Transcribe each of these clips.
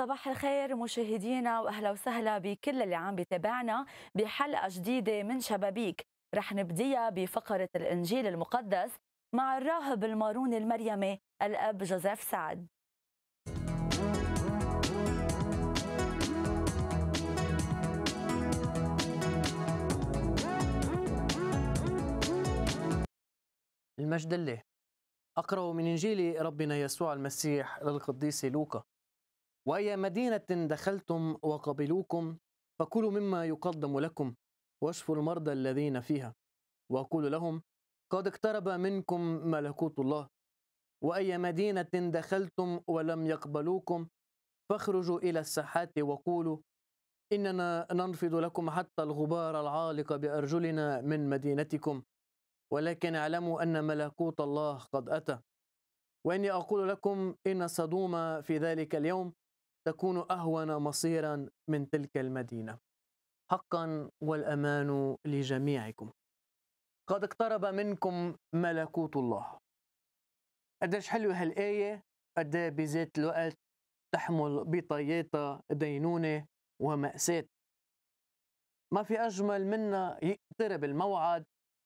صباح الخير مشاهدينا واهلا وسهلا بكل اللي عم بيتابعنا بحلقه جديده من شبابيك رح نبديها بفقره الانجيل المقدس مع الراهب الماروني المريمي الاب جوزيف سعد المجد لله أقرأ من إنجيل ربنا يسوع المسيح للقديس لوقا وأي مدينة دخلتم وقبلوكم فكلوا مما يقدم لكم واشفوا المرضى الذين فيها وقولوا لهم قد اقترب منكم ملكوت الله وأي مدينة دخلتم ولم يقبلوكم فاخرجوا إلى الساحات وقولوا إننا ننفض لكم حتى الغبار العالق بأرجلنا من مدينتكم ولكن اعلموا أن ملكوت الله قد أتى وإني أقول لكم إن صدوم في ذلك اليوم تكون اهون مصيرا من تلك المدينه حقا والامان لجميعكم قد اقترب منكم ملكوت الله قديش حلوه هالايه قد إيه بذات الوقت تحمل بطياتها دينونه ومأساة ما في أجمل منا يقترب الموعد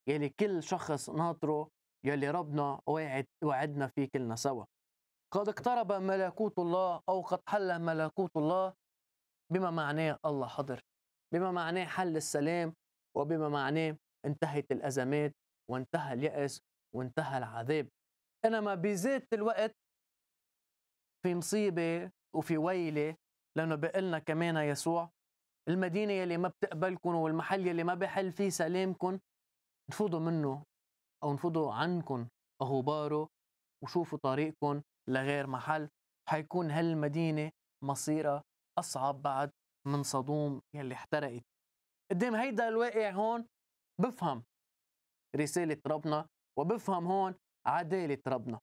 يلي كل شخص ناطره يلي ربنا وعد وعدنا فيه كلنا سوا قد اقترب ملكوت الله أو قد حل ملكوت الله بما معناه الله حضر بما معناه حل السلام وبما معناه انتهت الأزمات وانتهى اليأس وانتهى العذاب إنما بذات الوقت في مصيبة وفي ويلة لأنه بقلنا كمان يسوع المدينة يلي ما بتقبلكم والمحل يلي ما بحل فيه سلامكم نفوضوا منه أو نفوضوا عنكم أهو بارو وشوفوا طريقكم لغير محل حيكون هالمدينة مصيرها أصعب بعد من صدوم يلي احترقت قدام هيدا الواقع هون بفهم رسالة ربنا وبفهم هون عدالة ربنا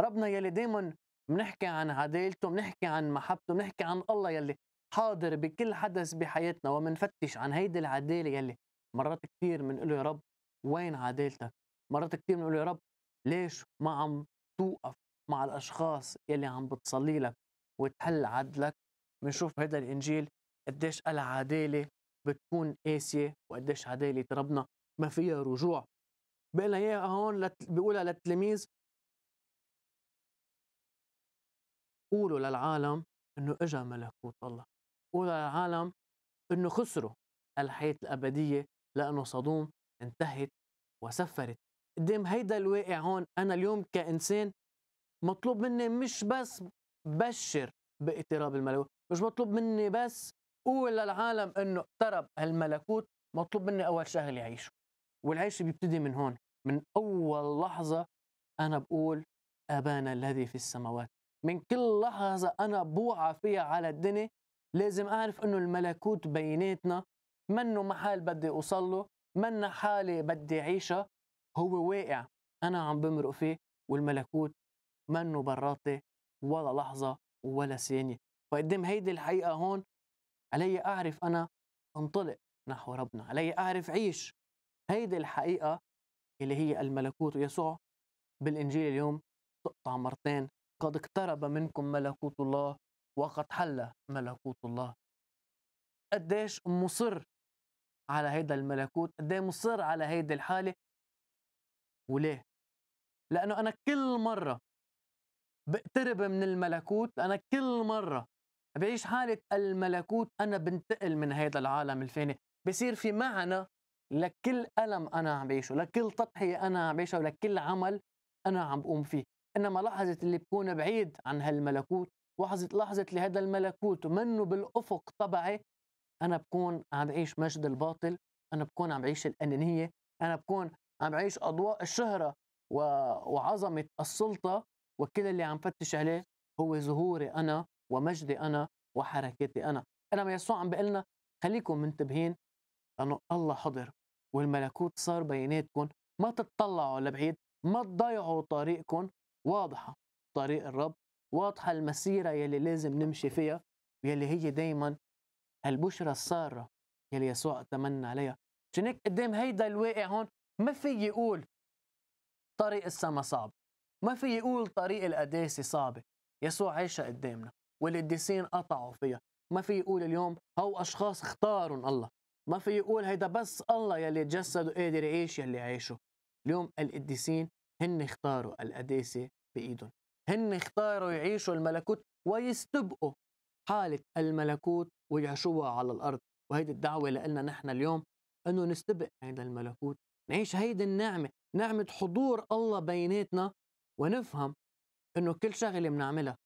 ربنا يلي دايما بنحكي عن عدالته بنحكي عن محبته بنحكي عن الله يلي حاضر بكل حدث بحياتنا ومنفتش عن هيدي العدالة يلي مرات كثير بنقول يا رب وين عدالتك مرات كثير بنقول يا رب ليش ما عم توقف مع الاشخاص يلي عم بتصلي لك وتحل عدلك بنشوف هذا الانجيل قديش العداله بتكون قاسيه وقديش عداله ربنا ما فيها رجوع بقى لنا اياها هون بيقولها للتلاميذ قولوا للعالم انه اجا ملكوت الله قولوا للعالم انه خسروا الحياه الابديه لانه صدوم انتهت وسفرت قدام هيدا الواقع هون انا اليوم كانسان مطلوب مني مش بس بشر باقتراب الملكوت مش مطلوب مني بس قول للعالم انه اقترب هالملكوت مطلوب مني اول شغله يعيشه والعيش بيبتدي من هون من اول لحظه انا بقول ابانا الذي في السماوات من كل لحظه انا بوعى فيها على الدنيا لازم اعرف انه الملكوت بيناتنا منه محل بدي اوصل له منه حاله بدي اعيشها هو واقع انا عم بمرق فيه والملكوت منه براتي ولا لحظة ولا ثانية فقدام هيدي الحقيقة هون علي أعرف أنا أنطلق نحو ربنا علي أعرف عيش هيدي الحقيقة اللي هي الملكوت يسوع بالإنجيل اليوم تقطع مرتين قد اقترب منكم ملكوت الله وقد حل ملكوت الله قديش مصر على هيدا الملكوت قديش مصر على هيدي الحالة وليه لأنه أنا كل مرة بقترب من الملكوت أنا كل مرة بعيش حالة الملكوت أنا بنتقل من هذا العالم الفاني بصير في معنى لكل ألم أنا عم بعيشه لكل تضحية أنا عم بعيشها ولكل عمل أنا عم بقوم فيه إنما لحظة اللي بكون بعيد عن هالملكوت لحظة لحظة لهذا الملكوت ومنه بالأفق تبعي أنا بكون عم بعيش مجد الباطل أنا بكون عم بعيش الأنانية أنا بكون عم بعيش أضواء الشهرة و... وعظمة السلطة وكل اللي عم فتش عليه هو ظهوري انا ومجدي انا وحركتي انا انا ما يسوع عم بقلنا خليكم منتبهين لانه الله حضر والملكوت صار بيناتكم ما تتطلعوا لبعيد ما تضيعوا طريقكم واضحه طريق الرب واضحه المسيره يلي لازم نمشي فيها ويلي هي دايما البشرى الساره يلي يسوع اتمنى عليها عشان هيك قدام هيدا الواقع هون ما في يقول طريق السما صعب ما في يقول طريق القداسي صعبة يسوع عايشها قدامنا والقديسين قطعوا فيها ما في يقول اليوم هو أشخاص اختارهم الله ما في يقول هيدا بس الله يلي تجسد وقادر يعيش يلي عيشه اليوم القديسين هن اختاروا القداسة بإيدهم هن اختاروا يعيشوا الملكوت ويستبقوا حالة الملكوت ويعيشوها على الأرض وهيدي الدعوة لنا نحن اليوم أنه نستبق هيدا الملكوت نعيش هيدي النعمة نعمة حضور الله بيناتنا ونفهم انه كل شغله بنعملها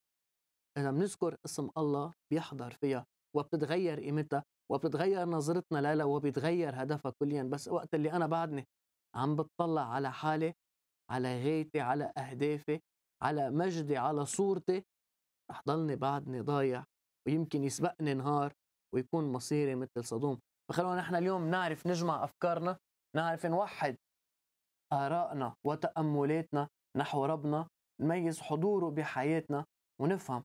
اذا بنذكر اسم الله بيحضر فيها وبتتغير قيمتها وبتتغير نظرتنا لها وبيتغير هدفها كليا بس وقت اللي انا بعدني عم بتطلع على حالي على غايتي على اهدافي على مجدي على صورتي رح ضلني بعدني ضايع ويمكن يسبقني نهار ويكون مصيري مثل صدوم فخلونا نحن اليوم نعرف نجمع افكارنا نعرف نوحد آرائنا وتأملاتنا نحو ربنا نميز حضوره بحياتنا ونفهم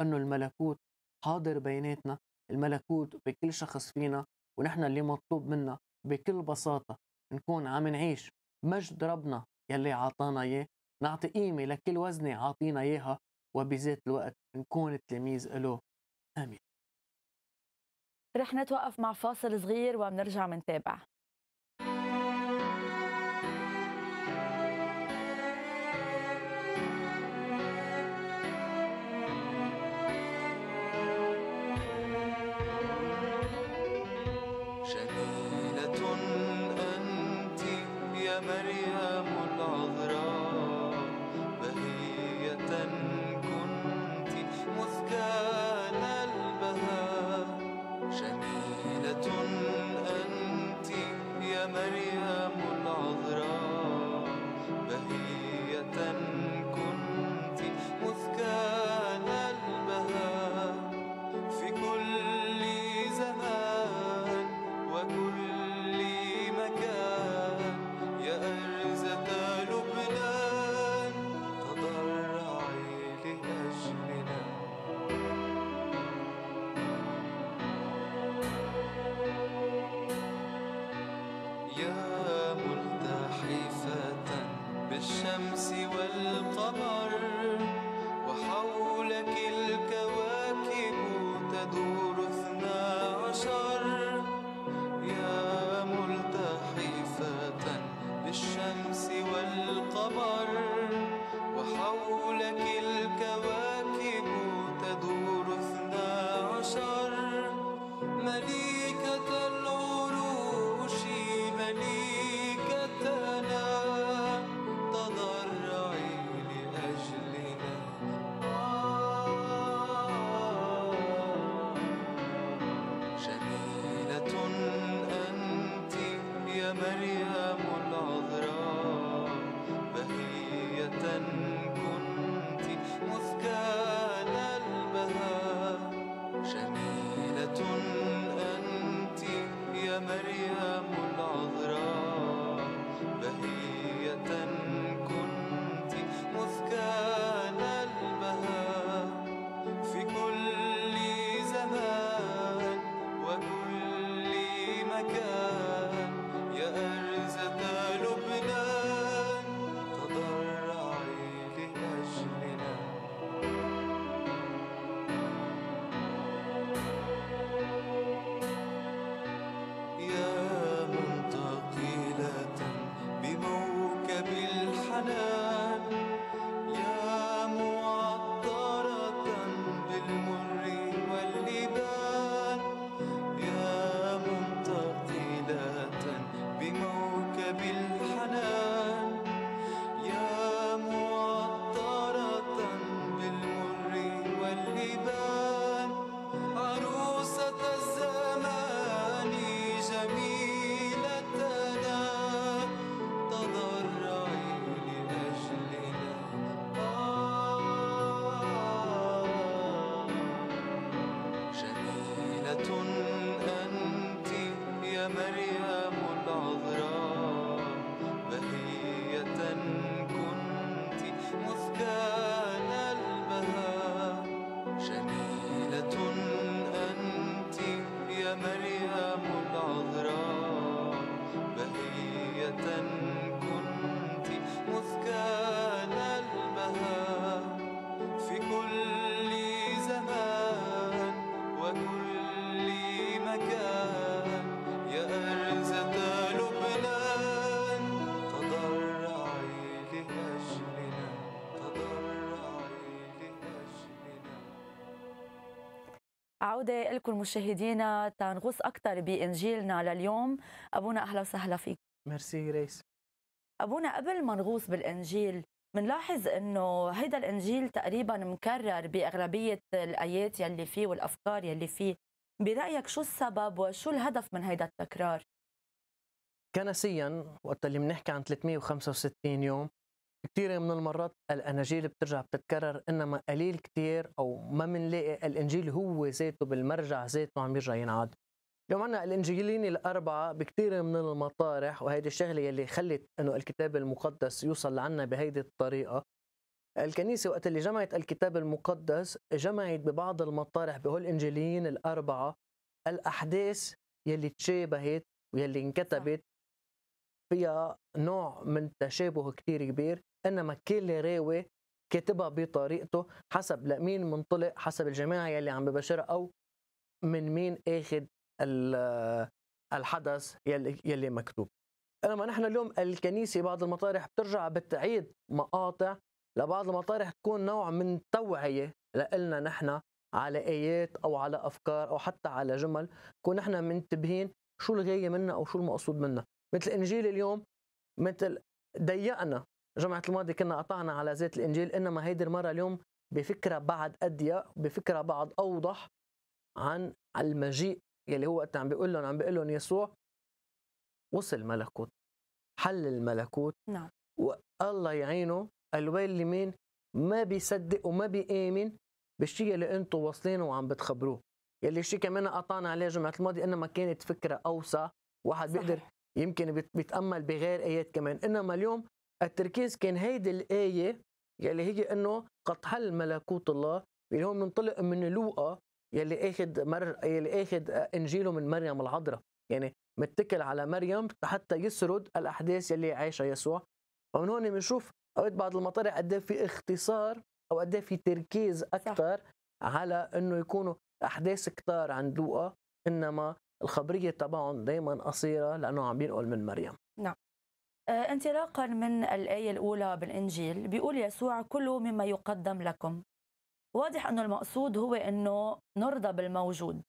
أنه الملكوت حاضر بيناتنا الملكوت بكل شخص فينا ونحن اللي مطلوب منا بكل بساطة نكون عم نعيش مجد ربنا يلي عطانا إياه نعطي قيمة لكل وزنة عاطينا إياها وبذات الوقت نكون تلاميذ له آمين رح نتوقف مع فاصل صغير وبنرجع منتابع عودة لكم مشاهدينا تنغوص أكثر بإنجيلنا لليوم أبونا أهلا وسهلا فيك ميرسي ريس أبونا قبل ما نغوص بالإنجيل بنلاحظ انه هذا الانجيل تقريبا مكرر باغلبيه الايات يلي فيه والافكار يلي فيه برايك شو السبب وشو الهدف من هذا التكرار كنسيا وقت اللي بنحكي عن 365 يوم كثير من المرات الاناجيل بترجع بتتكرر انما قليل كثير او ما بنلاقي الانجيل هو ذاته بالمرجع ذاته عم يرجع ينعاد اليوم عنا الانجيلين الاربعه بكثير من المطارح وهيدي الشغله يلي خلت انه الكتاب المقدس يوصل لعنا بهيدي الطريقه الكنيسة وقت اللي جمعت الكتاب المقدس جمعت ببعض المطارح بهول الإنجيليين الأربعة الأحداث يلي تشابهت ويلي انكتبت فيها نوع من تشابه كتير كبير انما كل راوي كاتبها بطريقته حسب لمين منطلق حسب الجماعه يلي عم ببشرها او من مين اخذ الحدث يلي, يلي مكتوب انما نحن اليوم الكنيسه بعض المطارح بترجع بتعيد مقاطع لبعض المطارح تكون نوع من توعيه لنا نحن على ايات او على افكار او حتى على جمل كون نحن منتبهين شو الغايه منها او شو المقصود منها مثل انجيل اليوم مثل ضيقنا جمعة الماضي كنا قطعنا على زيت الانجيل انما هيدي المرة اليوم بفكرة بعد اضيق بفكرة بعد اوضح عن المجيء يلي هو وقت عم بيقول لهم عم بيقول لهم يسوع وصل ملكوت حل الملكوت نعم والله يعينه الويل لمين ما بيصدق وما بيآمن بالشيء اللي انتم واصلينه وعم بتخبروه يلي الشيء كمان قطعنا عليه جمعة الماضي انما كانت فكرة اوسع واحد صحيح. بيقدر يمكن بيتامل بغير ايات كمان انما اليوم التركيز كان هيدي الايه يلي هي انه قد حل ملكوت الله اللي هو بننطلق من لوقا يلي اخذ مر يلي اخذ انجيله من مريم العذراء يعني متكل على مريم حتى يسرد الاحداث يلي عاشها يسوع ومن هون بنشوف اوقات بعض المطارح قد إيه في اختصار او قد إيه في تركيز اكثر على انه يكونوا احداث كثار عند لوقا انما الخبرية تبعهم دائما قصيرة لأنه عم ينقل من مريم نعم آه، انطلاقا من الآية الأولى بالإنجيل بيقول يسوع كلوا مما يقدم لكم واضح أنه المقصود هو أنه نرضى بالموجود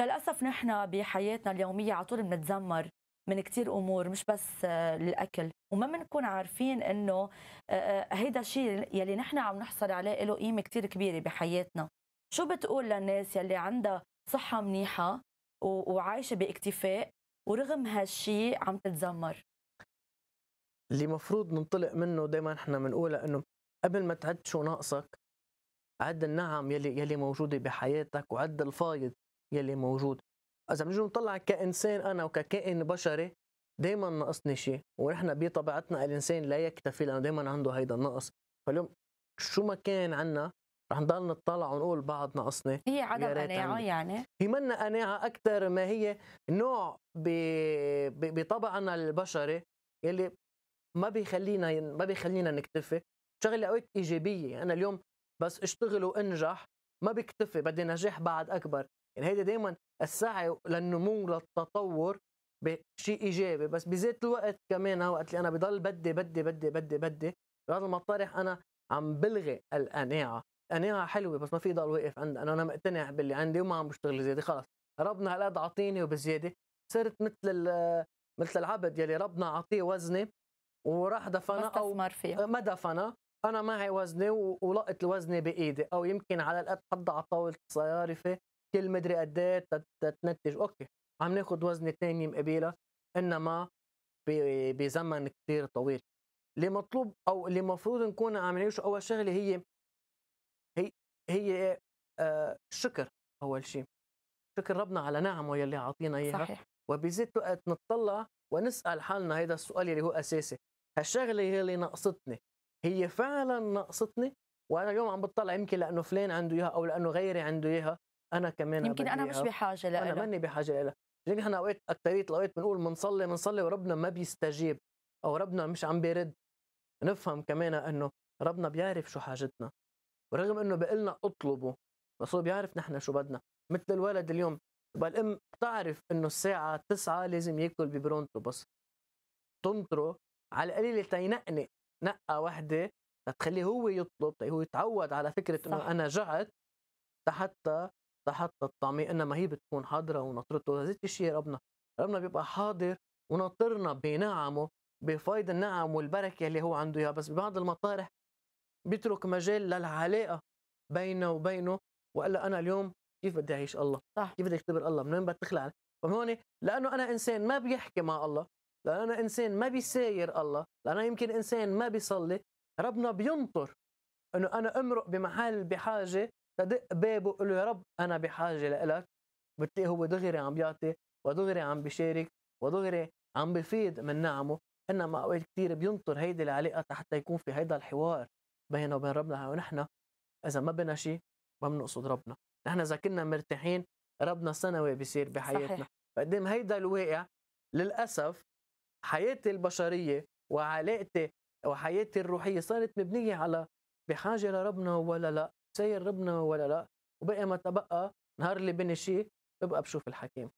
للأسف نحن بحياتنا اليومية على طول بنتذمر من كتير أمور مش بس الأكل آه، وما بنكون عارفين أنه آه، هيدا الشيء يلي نحن عم نحصل عليه له قيمة كتير كبيرة بحياتنا شو بتقول للناس يلي عندها صحة منيحة وعايشه باكتفاء ورغم هالشيء عم تتذمر اللي مفروض ننطلق منه دائما احنا بنقولها انه قبل ما تعد شو ناقصك عد النعم يلي يلي موجوده بحياتك وعد الفايض يلي موجود اذا بنجي نطلع كانسان انا وككائن بشري دائما ناقصني شيء ونحن بطبيعتنا الانسان لا يكتفي لانه دائما عنده هيدا النقص فاليوم شو ما كان عنا رح نضل نطلع ونقول بعض ناقصنا هي عدم قناعه يعني هي منا قناعه اكثر ما هي نوع بطبعنا البشري يلي ما بيخلينا ما بيخلينا نكتفي شغله اوقات ايجابيه انا اليوم بس اشتغل وانجح ما بكتفي بدي نجاح بعد اكبر يعني هيدا دائما السعي للنمو للتطور بشيء ايجابي بس بذات الوقت كمان وقت اللي انا بضل بدي بدي بدي بدي بدي بهذا المطارح انا عم بلغي القناعه قناعه يعني حلوه بس ما في ضل واقف عندها انا مقتنع باللي عندي وما عم بشتغل زياده خلص ربنا هالقد عطيني وبزياده صرت مثل مثل العبد يلي ربنا عطيه وزني وراح دفنها او ما دفنه انا معي وزني ولقت الوزن بايدي او يمكن على الاقل حدا على طاوله الصيارفه كل مدري قد إيه تتنتج اوكي عم ناخذ وزن ثانيه مقابلها انما بزمن كثير طويل اللي مطلوب او اللي المفروض نكون عم نعيشه اول شغله هي هي إيه؟ آه، الشكر اول شيء شكر ربنا على نعمه يلي عطينا اياها صحيح وبذات وقت نتطلع ونسال حالنا هذا السؤال يلي هو اساسي هالشغله يلي ناقصتني هي فعلا ناقصتني وانا اليوم عم بطلع يمكن لانه فلان عنده اياها او لانه غيري عنده اياها انا كمان يمكن انا مش بحاجه لها انا ماني بحاجه لها لان احنا اوقات اكثريه الاوقات بنقول بنصلي بنصلي وربنا ما بيستجيب او ربنا مش عم بيرد نفهم كمان انه ربنا بيعرف شو حاجتنا ورغم انه بقلنا اطلبوا بس هو بيعرف نحن شو بدنا مثل الولد اليوم الام بتعرف انه الساعة 9 لازم ياكل ببرونتو بس تنطره على القليل تينقنق نقة وحدة تخليه هو يطلب هو يتعود على فكرة انه انا جعت لحتى لحتى الطعمية انما هي بتكون حاضرة ونطرته هذا الشيء ربنا ربنا بيبقى حاضر وناطرنا بنعمه بفايض النعم والبركة اللي هو عنده إياها بس ببعض المطارح بيترك مجال للعلاقه بينه وبينه وقال انا اليوم كيف بدي اعيش الله؟ صح كيف بدي اختبر الله؟ من وين بدي تخلق فهون لانه انا انسان ما بيحكي مع الله، لانه انا انسان ما بيساير الله، لانه يمكن انسان ما بيصلي، ربنا بينطر انه انا امرق بمحل بحاجه تدق بابه وقول له يا رب انا بحاجه لإلك بتلاقي هو دغري عم بيعطي ودغري عم بيشارك ودغري عم بفيد من نعمه انما اوقات كثير بينطر هيدي العلاقه حتى يكون في هيدا الحوار بيننا وبين ربنا ونحن اذا ما بنا شيء ما بنقصد ربنا نحن اذا كنا مرتاحين ربنا سنوي بيصير بحياتنا صحيح. فقدام هيدا الواقع للاسف حياتي البشريه وعلاقتي وحياتي الروحيه صارت مبنيه على بحاجه لربنا ولا لا سير ربنا ولا لا وبقي ما تبقى نهار اللي بني شيء ببقى بشوف الحكيم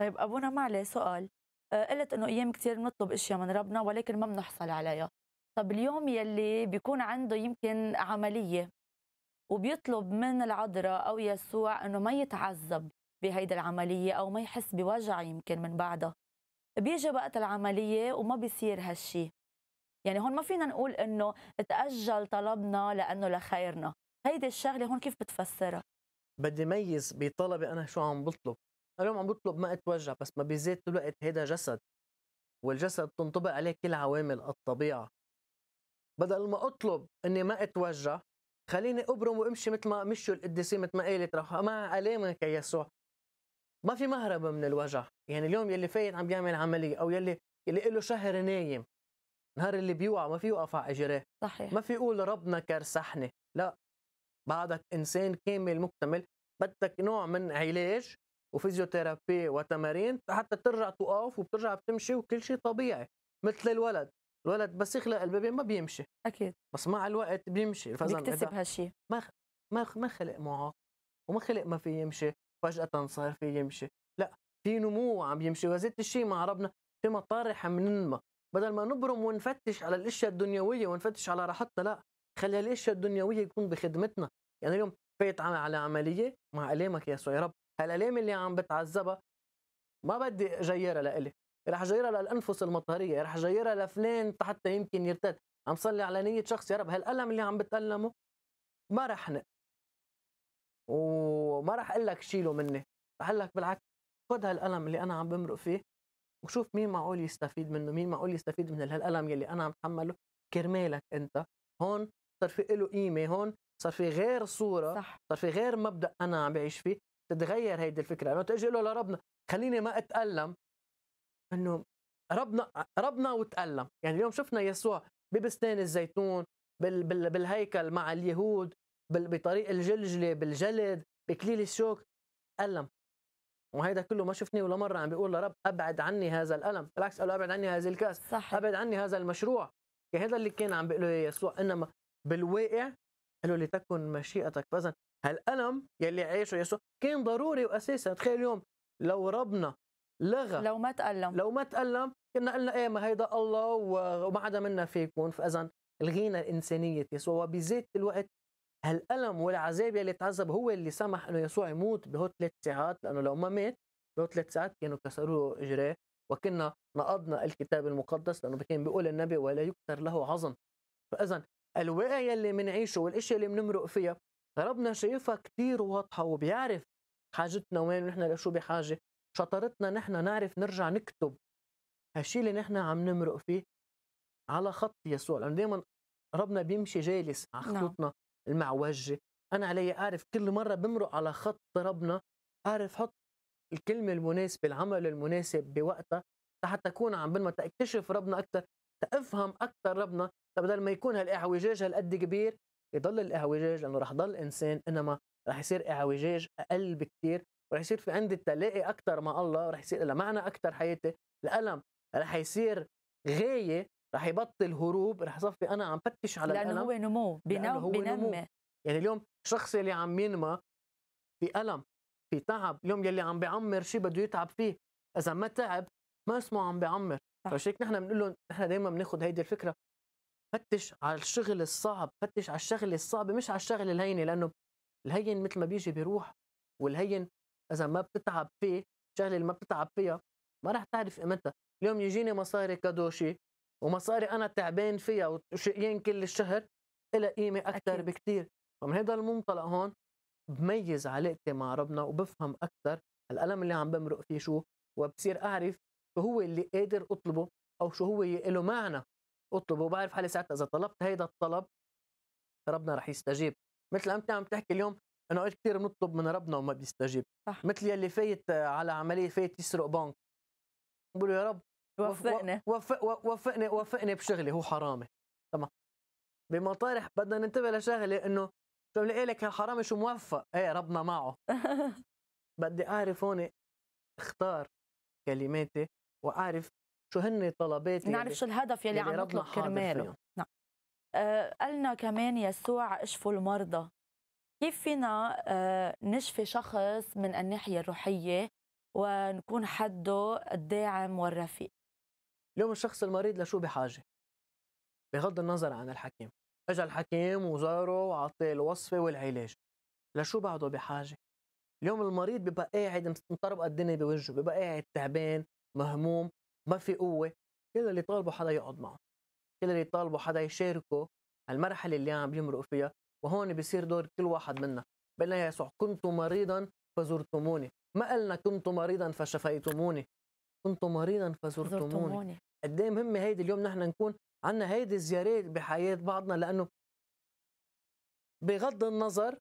طيب ابونا معلي سؤال آه، قلت انه ايام كثير بنطلب اشياء من ربنا ولكن ما بنحصل عليها طب اليوم يلي بيكون عنده يمكن عملية وبيطلب من العذراء أو يسوع أنه ما يتعذب بهيدا العملية أو ما يحس بوجع يمكن من بعدها بيجي وقت العملية وما بيصير هالشي يعني هون ما فينا نقول انه تأجل طلبنا لانه لخيرنا هيدي الشغله هون كيف بتفسرها بدي ميز بطلبي انا شو عم بطلب اليوم عم بطلب ما اتوجع بس ما بزيت الوقت هيدا جسد والجسد تنطبق عليه كل عوامل الطبيعه بدل ما اطلب اني ما اتوجه خليني ابرم وامشي مثل ما مشوا القديسين مثل ما قالت راح مع علامك يا يسوع ما في مهرب من الوجع يعني اليوم يلي فايت عم بيعمل عمليه او يلي يلي له شهر نايم نهار اللي بيوقع ما في يوقف على اجريه صحيح ما في يقول ربنا كرسحني لا بعدك انسان كامل مكتمل بدك نوع من علاج وفيزيوثيرابي وتمارين حتى ترجع توقف وبترجع بتمشي وكل شيء طبيعي مثل الولد الولد بس يخلق البيبي ما بيمشي اكيد بس مع الوقت بيمشي بيكتسب هالشيء ما ما ما خلق معاق وما خلق ما في يمشي فجأة صار في يمشي لا في نمو عم يمشي وزيت الشيء مع ربنا في مطارح عم ننمى بدل ما نبرم ونفتش على الاشياء الدنيويه ونفتش على راحتنا لا خلي الاشياء الدنيويه يكون بخدمتنا يعني اليوم فايت على عمليه مع الامك يا يا رب هالالام اللي عم بتعذبها ما بدي جيرها لإلي رح جايرها للانفس المطهريه رح جايرها لفلان حتى يمكن يرتد عم صلي على نيه شخص يا رب هالالم اللي عم بتالمه ما رح نق وما رح اقول لك شيله مني رح اقول لك بالعكس خذ هالالم اللي انا عم بمرق فيه وشوف مين معقول يستفيد منه مين معقول يستفيد من هالالم اللي انا عم تحمله كرمالك انت هون صار في له قيمه هون صار في غير صوره صح. صار في غير مبدا انا عم بعيش فيه تتغير هيدي الفكره انه تجي له لربنا خليني ما اتالم انه ربنا ربنا وتألم يعني اليوم شفنا يسوع ببستان الزيتون بال بال بالهيكل مع اليهود بال بطريق الجلجله بالجلد بكليل الشوك ألم وهيدا كله ما شفناه ولا مره عم بيقول لرب ابعد عني هذا الالم بالعكس قال ابعد عني هذه الكاس صح. ابعد عني هذا المشروع يعني هذا اللي كان عم بيقوله يسوع انما بالواقع قالوا لتكن مشيئتك فاذا هالالم يلي عاشه يسوع كان ضروري واساسي تخيل اليوم لو ربنا لغى لو ما تألم لو ما تألم كنا قلنا ايه ما هيدا الله وما عدا منا فيكم فاذا الغينا الانسانيه يسوع وبذات الوقت هالألم والعذاب يلي تعذب هو اللي سمح انه يسوع يموت بهو ثلاث ساعات لانه لو ما مات بهو ثلاث ساعات كانوا كسروا له اجراه وكنا نقضنا الكتاب المقدس لانه كان بيقول النبي ولا يكثر له عظم فاذا الواقع يلي منعيشه والاشياء اللي بنمرق فيها ربنا شايفها كثير واضحه وبيعرف حاجتنا وين ونحن لشو بحاجه شطارتنا نحن نعرف نرجع نكتب هالشي اللي نحن عم نمرق فيه على خط يسوع لأنه دائما ربنا بيمشي جالس على نعم. خطوطنا نعم. المعوجة أنا علي أعرف كل مرة بمرق على خط ربنا أعرف حط الكلمة المناسبة العمل المناسب بوقتها لحتى أكون عم بنمى تكتشف ربنا أكثر تفهم أكثر ربنا طيب بدل ما يكون هالإعوجاج هالقد كبير يضل الإعوجاج لأنه رح ضل إنسان إنما رح يصير إعوجاج أقل بكثير ورح يصير في عندي تلاقي اكثر مع الله ورح يصير لها معنى اكثر حياتي الالم رح يصير غايه رح يبطل هروب رح صفي انا عم فتش على لأنه الالم هو نمو بنمو لانه هو يعني اليوم الشخص اللي عم ينمى في الم في تعب اليوم يلي عم بيعمر شيء بده يتعب فيه اذا ما تعب ما اسمه عم بيعمر فشيك نحن بنقول لهم نحن دائما بناخذ هيدي الفكره فتش على الشغل الصعب فتش على الشغله الصعبه مش على الشغله الهينه لانه الهين مثل ما بيجي بيروح والهين اذا ما بتتعب فيه الشغله اللي ما بتتعب فيها ما رح تعرف قيمتها اليوم يجيني مصاري كدوشي ومصاري انا تعبان فيها وشقيان كل الشهر لها قيمه اكثر بكثير فمن هذا المنطلق هون بميز علاقتي مع ربنا وبفهم اكثر الالم اللي عم بمرق فيه شو وبصير اعرف شو هو اللي قادر اطلبه او شو هو له معنى اطلبه وبعرف حالي ساعتها اذا طلبت هيدا الطلب ربنا رح يستجيب مثل انت عم تحكي اليوم انه ايش كثير بنطلب من ربنا وما بيستجيب صح. مثل يلي فايت على عمليه فايت يسرق بنك بقول يا رب وفقني وفق وفقني وفقني بشغلي هو حرامي تمام بمطارح بدنا ننتبه لشغله انه شو بلاقي لك هالحرامي شو موفق ايه ربنا معه بدي اعرف هون اختار كلماتي واعرف شو هن طلباتي نعرف شو الهدف يلي, يلي عم نطلب كرماله نعم آه، قالنا كمان يسوع اشفوا المرضى كيف فينا آه، نشفي شخص من الناحية الروحية ونكون حده الداعم والرفيق اليوم الشخص المريض لشو بحاجة بغض النظر عن الحكيم اجى الحكيم وزاره وعطيه الوصفة والعلاج لشو بعده بحاجة اليوم المريض ببقى قاعد مطربقة الدنيا بوجهه ببقى قاعد تعبان مهموم ما في قوة كل اللي طالبه حدا يقعد معه كل اللي طالبه حدا يشاركه المرحلة اللي عم بيمرق فيها وهون بيصير دور كل واحد منا يا يسوع كنت مريضا فزرتموني ما قالنا كنت مريضا فشفيتموني كنت مريضا فزرتموني قد إيه مهمه هيدي اليوم نحن نكون عندنا هيدي الزيارات بحياه بعضنا لانه بغض النظر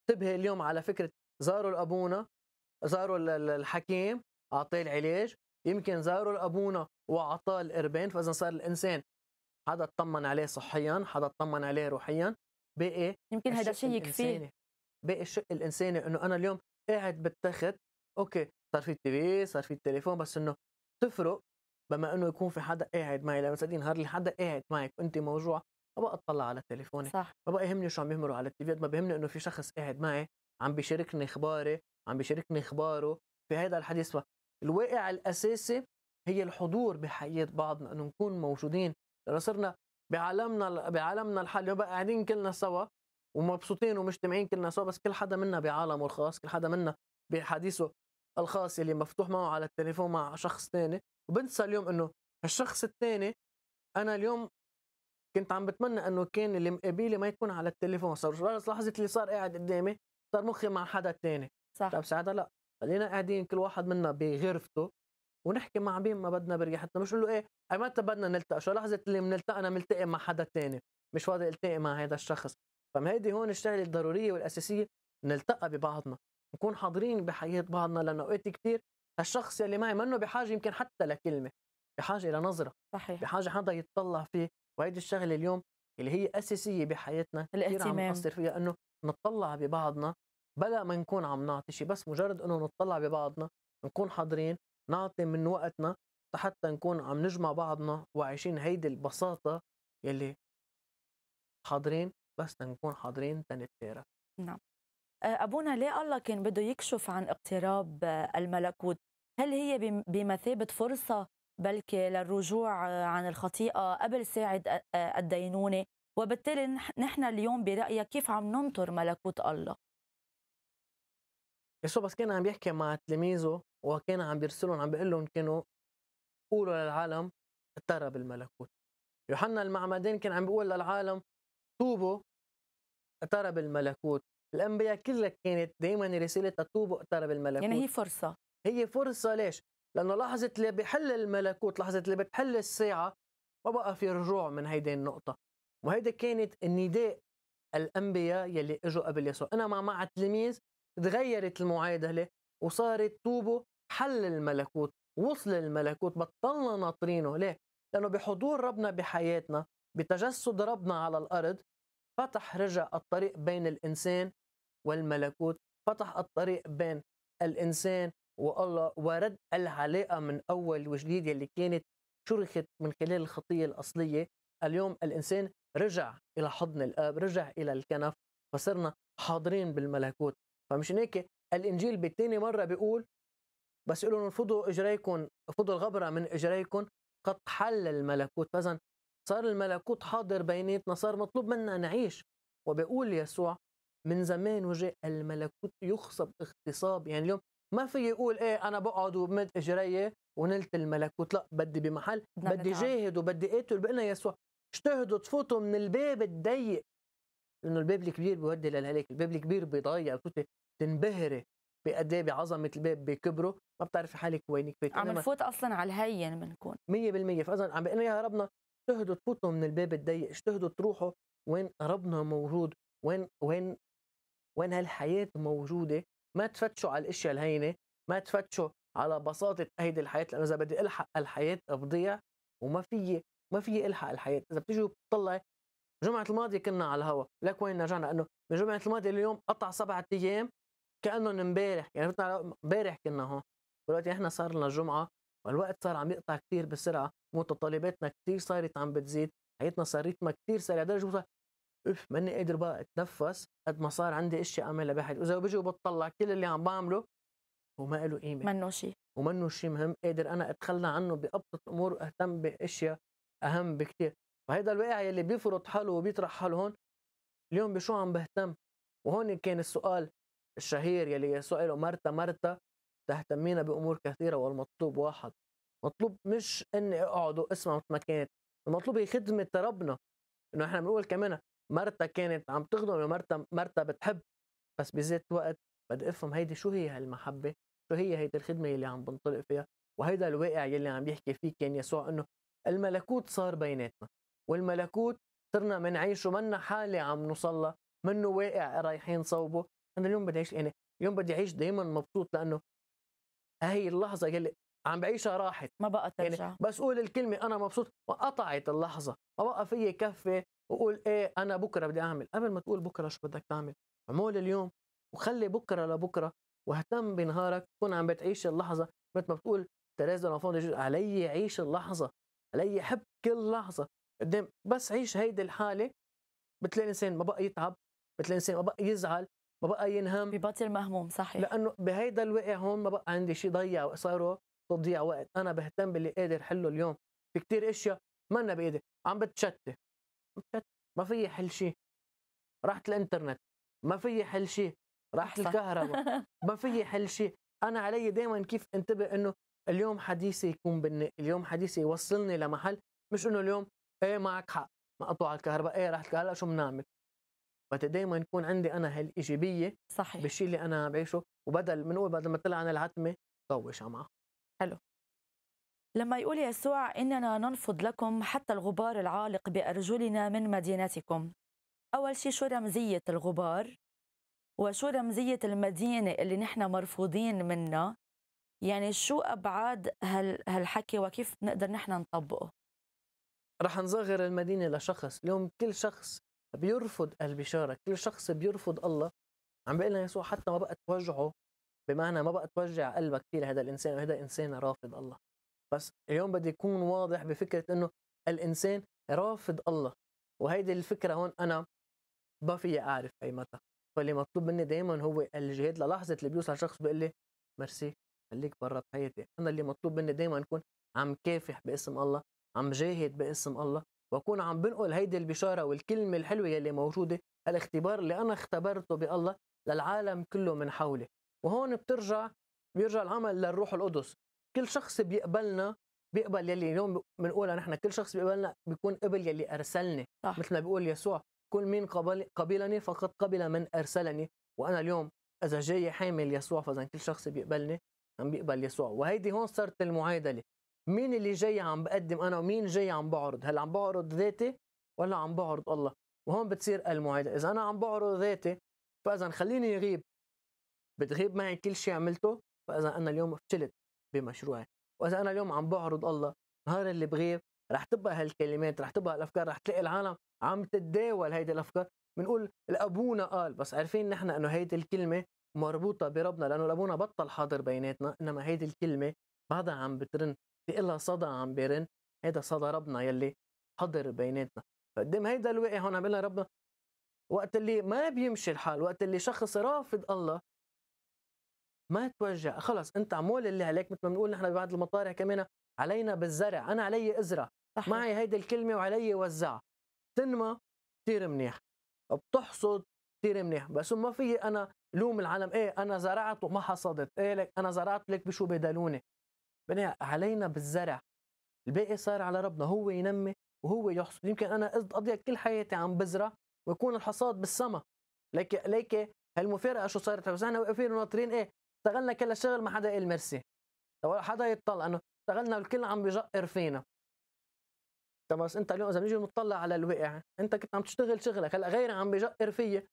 انتبهي اليوم على فكره زاروا الابونا زاروا الحكيم اعطاه العلاج يمكن زاروا الابونا واعطاه الاربين فاذا صار الانسان حدا اطمن عليه صحيا حدا اطمن عليه روحيا باقي يمكن هذا الشيء يكفي باقي الشق الانساني انه انا اليوم قاعد بالتخت اوكي صار في التي صار في التليفون بس انه تفرق بما انه يكون في حدا قاعد معي لما صدقني نهار اللي حدا قاعد معك وانت موجوع ما بقى اطلع على تليفوني صح ما بقى يهمني شو عم يمروا على التي ما بيهمني انه في شخص قاعد معي عم بيشاركني اخباري عم بيشاركني اخباره في هذا الحديث الواقع الاساسي هي الحضور بحياه بعضنا انه نكون موجودين لانه صرنا بعالمنا بعالمنا الحالي بقى قاعدين كلنا سوا ومبسوطين ومجتمعين كلنا سوا بس كل حدا منا بعالمه الخاص كل حدا منا بحديثه الخاص اللي مفتوح معه على التليفون مع شخص تاني وبنسى اليوم انه الشخص الثاني انا اليوم كنت عم بتمنى انه كان اللي مقابلي ما يكون على التليفون صار لحظه اللي صار قاعد قدامي صار مخي مع حدا تاني صح طب ساعتها لا خلينا قاعدين كل واحد منا بغرفته ونحكي مع مين ما بدنا بريحتنا مش نقول له ايه متى بدنا نلتقى شو لحظه اللي بنلتقى انا ملتقي مع حدا تاني مش فاضي التقي مع هذا الشخص فهيدي هون الشغله الضروريه والاساسيه نلتقى ببعضنا نكون حاضرين بحياه بعضنا لانه اوقات كثير الشخص اللي معي منه بحاجه يمكن حتى لكلمه بحاجه لنظره صحيح بحاجه حدا يتطلع فيه وهيدي الشغله اليوم اللي هي اساسيه بحياتنا كثير عم نقصر فيها انه نتطلع ببعضنا بلا ما نكون عم نعطي شيء بس مجرد انه نتطلع ببعضنا نكون حاضرين نعطي من وقتنا حتى نكون عم نجمع بعضنا وعايشين هيدي البساطة يلي حاضرين بس نكون حاضرين تنتشارك نعم آه، أبونا ليه الله كان بده يكشف عن اقتراب آه، الملكوت هل هي بمثابة فرصة بلكي للرجوع آه، عن الخطيئة قبل ساعة الدينونة وبالتالي نحن اليوم برأيك كيف عم ننطر ملكوت الله يسوع بس كان عم يحكي مع تلاميذه وكان عم بيرسلهم عم بيقول لهم كانوا قولوا للعالم اقترب الملكوت يوحنا المعمدان كان عم بيقول للعالم توبوا اقترب الملكوت الانبياء كلها كانت دائما رسالتها توبوا اقترب الملكوت يعني هي فرصه هي فرصه ليش؟ لانه لحظه اللي بحل الملكوت لحظه اللي بتحل الساعه ما بقى في رجوع من هيدي النقطه وهيدا كانت النداء الانبياء يلي اجوا قبل يسوع انا مع مع تغيرت المعادله وصارت توبوا حل الملكوت وصل الملكوت بطلنا ناطرينه ليه؟ لأنه بحضور ربنا بحياتنا بتجسد ربنا على الأرض فتح رجع الطريق بين الإنسان والملكوت فتح الطريق بين الإنسان والله ورد العلاقة من أول وجديد يلي كانت شرخت من خلال الخطية الأصلية اليوم الإنسان رجع إلى حضن الآب رجع إلى الكنف فصرنا حاضرين بالملكوت فمش هيك الإنجيل بالتاني مرة بيقول بس لهم انفضوا اجريكم انفضوا الغبره من اجريكم قد حل الملكوت فاذا صار الملكوت حاضر بيناتنا صار مطلوب منا نعيش وبيقول يسوع من زمان وجاء الملكوت يخصب اغتصاب يعني اليوم ما في يقول ايه انا بقعد وبمد اجري ونلت الملكوت لا بدي بمحل بدي جاهد وبدي قاتل بقلنا يسوع اجتهدوا تفوتوا من الباب الضيق لانه الباب الكبير بيودي للهلاك الباب الكبير بيضيع بتنبهري بقد ايه بعظمه الباب بكبره ما بتعرفي حالك وينك بيت عم نفوت اصلا على الهين بنكون 100% فاذا عم بقول يا ربنا اجتهدوا تفوتوا من الباب الضيق اجتهدوا تروحوا وين ربنا موجود وين وين وين هالحياه موجوده ما تفتشوا على الاشياء الهينه ما تفتشوا على بساطه هيدي الحياه لانه اذا بدي الحق الحياه بضيع وما في ما في الحق الحياه اذا بتيجي بتطلعي جمعة الماضية كنا على الهواء لك وين رجعنا انه من جمعة الماضية اليوم قطع سبعة ايام كانهم امبارح يعني امبارح كنا هون دلوقتي احنا صار لنا جمعه والوقت صار عم يقطع كثير بسرعه متطلباتنا كثير صارت عم بتزيد حياتنا صار ريتمها كثير سريع لدرجه اوف اف ماني قادر بقى اتنفس قد ما صار عندي اشياء اعملها بحد واذا بجي وبطلع كل اللي عم بعمله وما له قيمه منه شيء ومنه شيء مهم قادر انا اتخلى عنه بابسط امور واهتم باشياء اهم بكثير فهيدا الواقع يلي بيفرض حاله وبيطرح حاله هون اليوم بشو عم بهتم وهون كان السؤال الشهير يلي يسوع له مرتا مرتا تهتمين بامور كثيره والمطلوب واحد مطلوب مش اني اقعد واسمع مثل ما كانت المطلوب هي خدمه ربنا انه احنا بنقول كمان مرتا كانت عم تخدم مرتا مرتا بتحب بس بذات وقت بدي افهم هيدي شو هي هالمحبه شو هي هيدي الخدمه اللي عم بنطلق فيها وهيدا الواقع يلي عم يحكي فيه كان يسوع انه الملكوت صار بيناتنا والملكوت صرنا منعيشه منا حالة عم نوصلها منه واقع رايحين صوبه انا اليوم بدي اعيش يعني اليوم بدي اعيش دائما مبسوط لانه هي اللحظه يلي عم بعيشها راحت ما بقى يعني ترجع يعني بس قول الكلمه انا مبسوط وقطعت اللحظه ما بقى في كفه واقول ايه انا بكره بدي اعمل قبل ما تقول بكره شو بدك تعمل عمول اليوم وخلي بكره لبكره واهتم بنهارك تكون عم بتعيش اللحظه مثل ما بتقول تريزا لافون علي عيش اللحظه علي حب كل لحظه قدام بس عيش هيدي الحاله بتلاقي الانسان ما بقى يتعب بتلاقي الانسان ما بقى يزعل ما بقى ينهم ببطل مهموم صحيح لانه بهيدا الوقع هون ما بقى عندي شيء ضيع صاروا تضييع وقت انا بهتم باللي قادر حله اليوم في كتير اشياء ما انا بايدي عم بتشتت ما في حل شيء رحت الانترنت ما في حل شيء راحت الكهرباء ما في حل شيء انا علي دائما كيف انتبه انه اليوم حديثي يكون بني اليوم حديثي يوصلني لمحل مش انه اليوم ايه معك حق مقطوع الكهرباء ايه راحت الكهرباء شو بنعمل وقت دائما يكون عندي انا هالايجابيه صحيح بالشيء اللي انا بعيشه وبدل بنقول بدل ما طلع عن العتمه ضوي شمعه حلو لما يقول يسوع اننا ننفض لكم حتى الغبار العالق بارجلنا من مدينتكم اول شيء شو رمزيه الغبار وشو رمزيه المدينه اللي نحن مرفوضين منها يعني شو ابعاد هال هالحكي وكيف نقدر نحن نطبقه رح نصغر المدينه لشخص اليوم كل شخص بيرفض البشاره كل شخص بيرفض الله عم بيقول لنا يسوع حتى ما بقى توجعه بمعنى ما بقى توجع قلبك كثير هذا الانسان وهذا انسان رافض الله بس اليوم بدي يكون واضح بفكره انه الانسان رافض الله وهيدي الفكره هون انا ما في اعرف اي متى فاللي مطلوب مني دائما هو الجهاد للحظه اللي بيوصل شخص بيقول لي ميرسي خليك برا بحياتي انا اللي مطلوب مني دائما اكون عم كافح باسم الله عم جاهد باسم الله واكون عم بنقل هيدي البشاره والكلمه الحلوه يلي موجوده الاختبار اللي انا اختبرته بالله للعالم كله من حولي وهون بترجع بيرجع العمل للروح القدس كل شخص بيقبلنا بيقبل يلي اليوم بنقولها نحن كل شخص بيقبلنا بيكون قبل يلي ارسلني صح. مثل ما بيقول يسوع كل مين قبل قبلني فقد قبل من ارسلني وانا اليوم اذا جاي حامل يسوع فاذا كل شخص بيقبلني عم بيقبل يسوع وهيدي هون صارت المعادله مين اللي جاي عم بقدم انا ومين جاي عم بعرض هل عم بعرض ذاتي ولا عم بعرض الله وهون بتصير المعادله اذا انا عم بعرض ذاتي فاذا خليني يغيب بتغيب معي كل شيء عملته فاذا انا اليوم فشلت بمشروعي واذا انا اليوم عم بعرض الله نهار اللي بغيب رح تبقى هالكلمات رح تبقى الافكار رح تلاقي العالم عم تتداول هيدي الافكار بنقول الابونا قال بس عارفين نحن انه هيدي الكلمه مربوطه بربنا لانه الابونا بطل حاضر بيناتنا انما هيدي الكلمه بعدها عم بترن إلها صدى عم بيرن هيدا صدى ربنا يلي حضر بيناتنا فقدام هيدا الواقع هون عم ربنا وقت اللي ما بيمشي الحال وقت اللي شخص رافض الله ما توجع خلص انت عمول اللي عليك مثل ما بنقول نحن ببعض المطارح كمان علينا بالزرع انا علي ازرع صحيح. معي هيدي الكلمه وعلي وزعها تنمى كثير منيح بتحصد كثير منيح بس ما في انا لوم العالم ايه انا زرعت وما حصدت ايه لك انا زرعت لك بشو بدلوني بني علينا بالزرع الباقي صار على ربنا هو ينمي وهو يحصد يمكن انا اضيع كل حياتي عم بزرع ويكون الحصاد بالسما لك لك هالمفارقه شو صارت بس احنا واقفين وناطرين ايه اشتغلنا كل الشغل ما حدا قال ميرسي ولا حدا يطلع انه اشتغلنا والكل عم بجقر فينا طب بس انت اليوم اذا بنيجي نطلع على الواقع انت كنت عم تشتغل شغلك هلا غيري عم بجقر فيي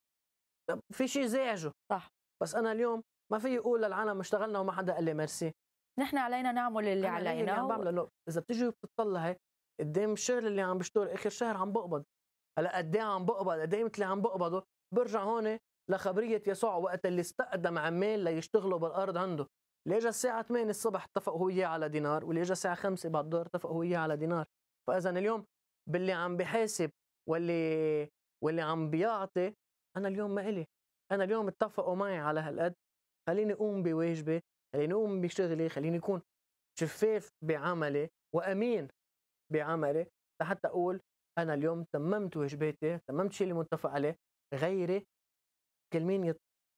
في شيء زعجه صح بس انا اليوم ما في اقول للعالم اشتغلنا وما حدا قال لي ميرسي نحن علينا نعمل اللي علينا اللي عم بعمله لو اذا بتجي وبتطلعي قدام الشغل اللي عم بشتغل اخر شهر عم بقبض هلا قد ايه عم بقبض قد ايه مثل عم بقبضه برجع هون لخبريه يسوع وقت اللي استقدم عمال ليشتغلوا بالارض عنده اللي اجى الساعه 8 الصبح اتفق هو وياه على دينار واللي اجى الساعه 5 بعد الظهر اتفق هو وياه على دينار فاذا اليوم باللي عم بحاسب واللي واللي عم بيعطي انا اليوم ما الي انا اليوم اتفقوا معي على هالقد خليني اقوم بواجبي يعني إيه؟ خليني أقوم بشغلي خليني أكون شفاف بعملي وأمين بعملي لحتى أقول أنا اليوم تممت واجباتي تممت شيء اللي متفق عليه غيري كل مين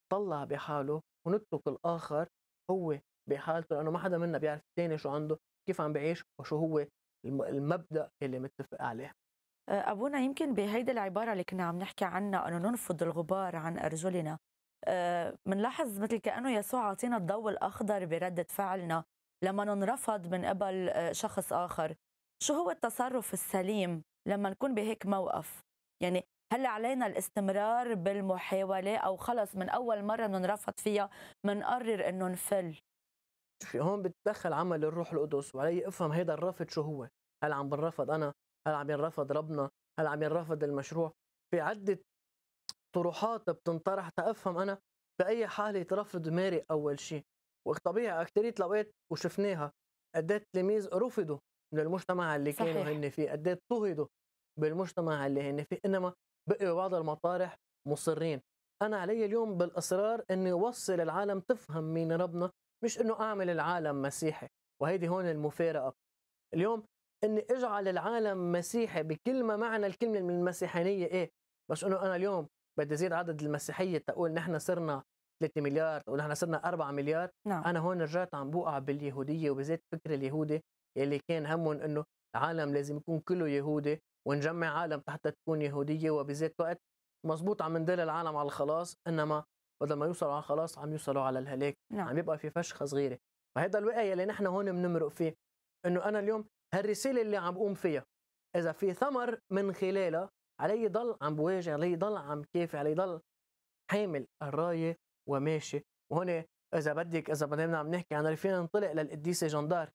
يتطلع بحاله ونترك الآخر هو بحالته لأنه ما حدا منا بيعرف الثاني شو عنده كيف عم بعيش وشو هو المبدأ اللي متفق عليه أبونا يمكن بهيدي العبارة اللي كنا عم نحكي عنها أنه ننفض الغبار عن أرجلنا بنلاحظ آه، مثل كانه يسوع عطينا الضوء الاخضر برده فعلنا لما ننرفض من قبل آه، شخص اخر شو هو التصرف السليم لما نكون بهيك موقف يعني هل علينا الاستمرار بالمحاولة أو خلص من أول مرة ننرفض فيها منقرر إنه نفل شوفي هون بتدخل عمل الروح القدس وعلي افهم هيدا الرفض شو هو هل عم بنرفض أنا هل عم ينرفض ربنا هل عم ينرفض المشروع في عدة طروحات بتنطرح تأفهم أنا بأي حالة رفض ماري أول شيء وطبيعي أكترية إيه الأوقات وشفناها قد التلاميذ رفضوا من المجتمع اللي صحيح. كانوا هن فيه قد اضطهدوا بالمجتمع اللي هن فيه إنما بقوا بعض المطارح مصرين أنا علي اليوم بالإصرار إني أوصل العالم تفهم مين ربنا مش إنه أعمل العالم مسيحي وهيدي هون المفارقة اليوم إني أجعل العالم مسيحي بكل ما معنى الكلمة من المسيحانية إيه بس إنه أنا اليوم بدي زيد عدد المسيحيه تقول نحن صرنا 3 مليار تقول نحن صرنا 4 مليار نعم. انا هون رجعت عم بوقع باليهوديه وبالذات فكر اليهودي اللي كان همهم انه العالم لازم يكون كله يهودي ونجمع عالم حتى تكون يهوديه وبذات وقت مزبوط عم ندل العالم على الخلاص انما بدل ما يوصلوا على الخلاص عم يوصلوا على الهلاك نعم. عم يبقى في فشخه صغيره فهذا الواقع يلي نحن هون بنمرق فيه انه انا اليوم هالرساله اللي عم بقوم فيها اذا في ثمر من خلالها عليه يضل عم بواجه عليه يضل عم كيف عليه يضل حامل الرايه وماشي وهنا اذا بدك اذا بدنا عم نحكي عن فينا ننطلق للقديسه جندار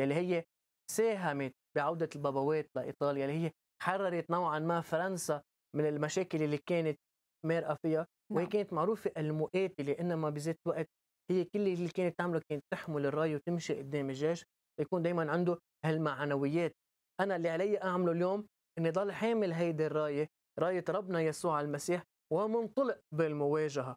يلي هي ساهمت بعوده البابوات لايطاليا اللي هي حررت نوعا ما فرنسا من المشاكل اللي كانت مارقه فيها وهي نعم. كانت معروفه المقاتله انما بذات الوقت هي كل اللي كانت تعمله كانت تحمل الرايه وتمشي قدام الجيش يكون دائما عنده هالمعنويات انا اللي علي اعمله اليوم ضل حامل هيدي الراية راية ربنا يسوع المسيح ومنطلق بالمواجهة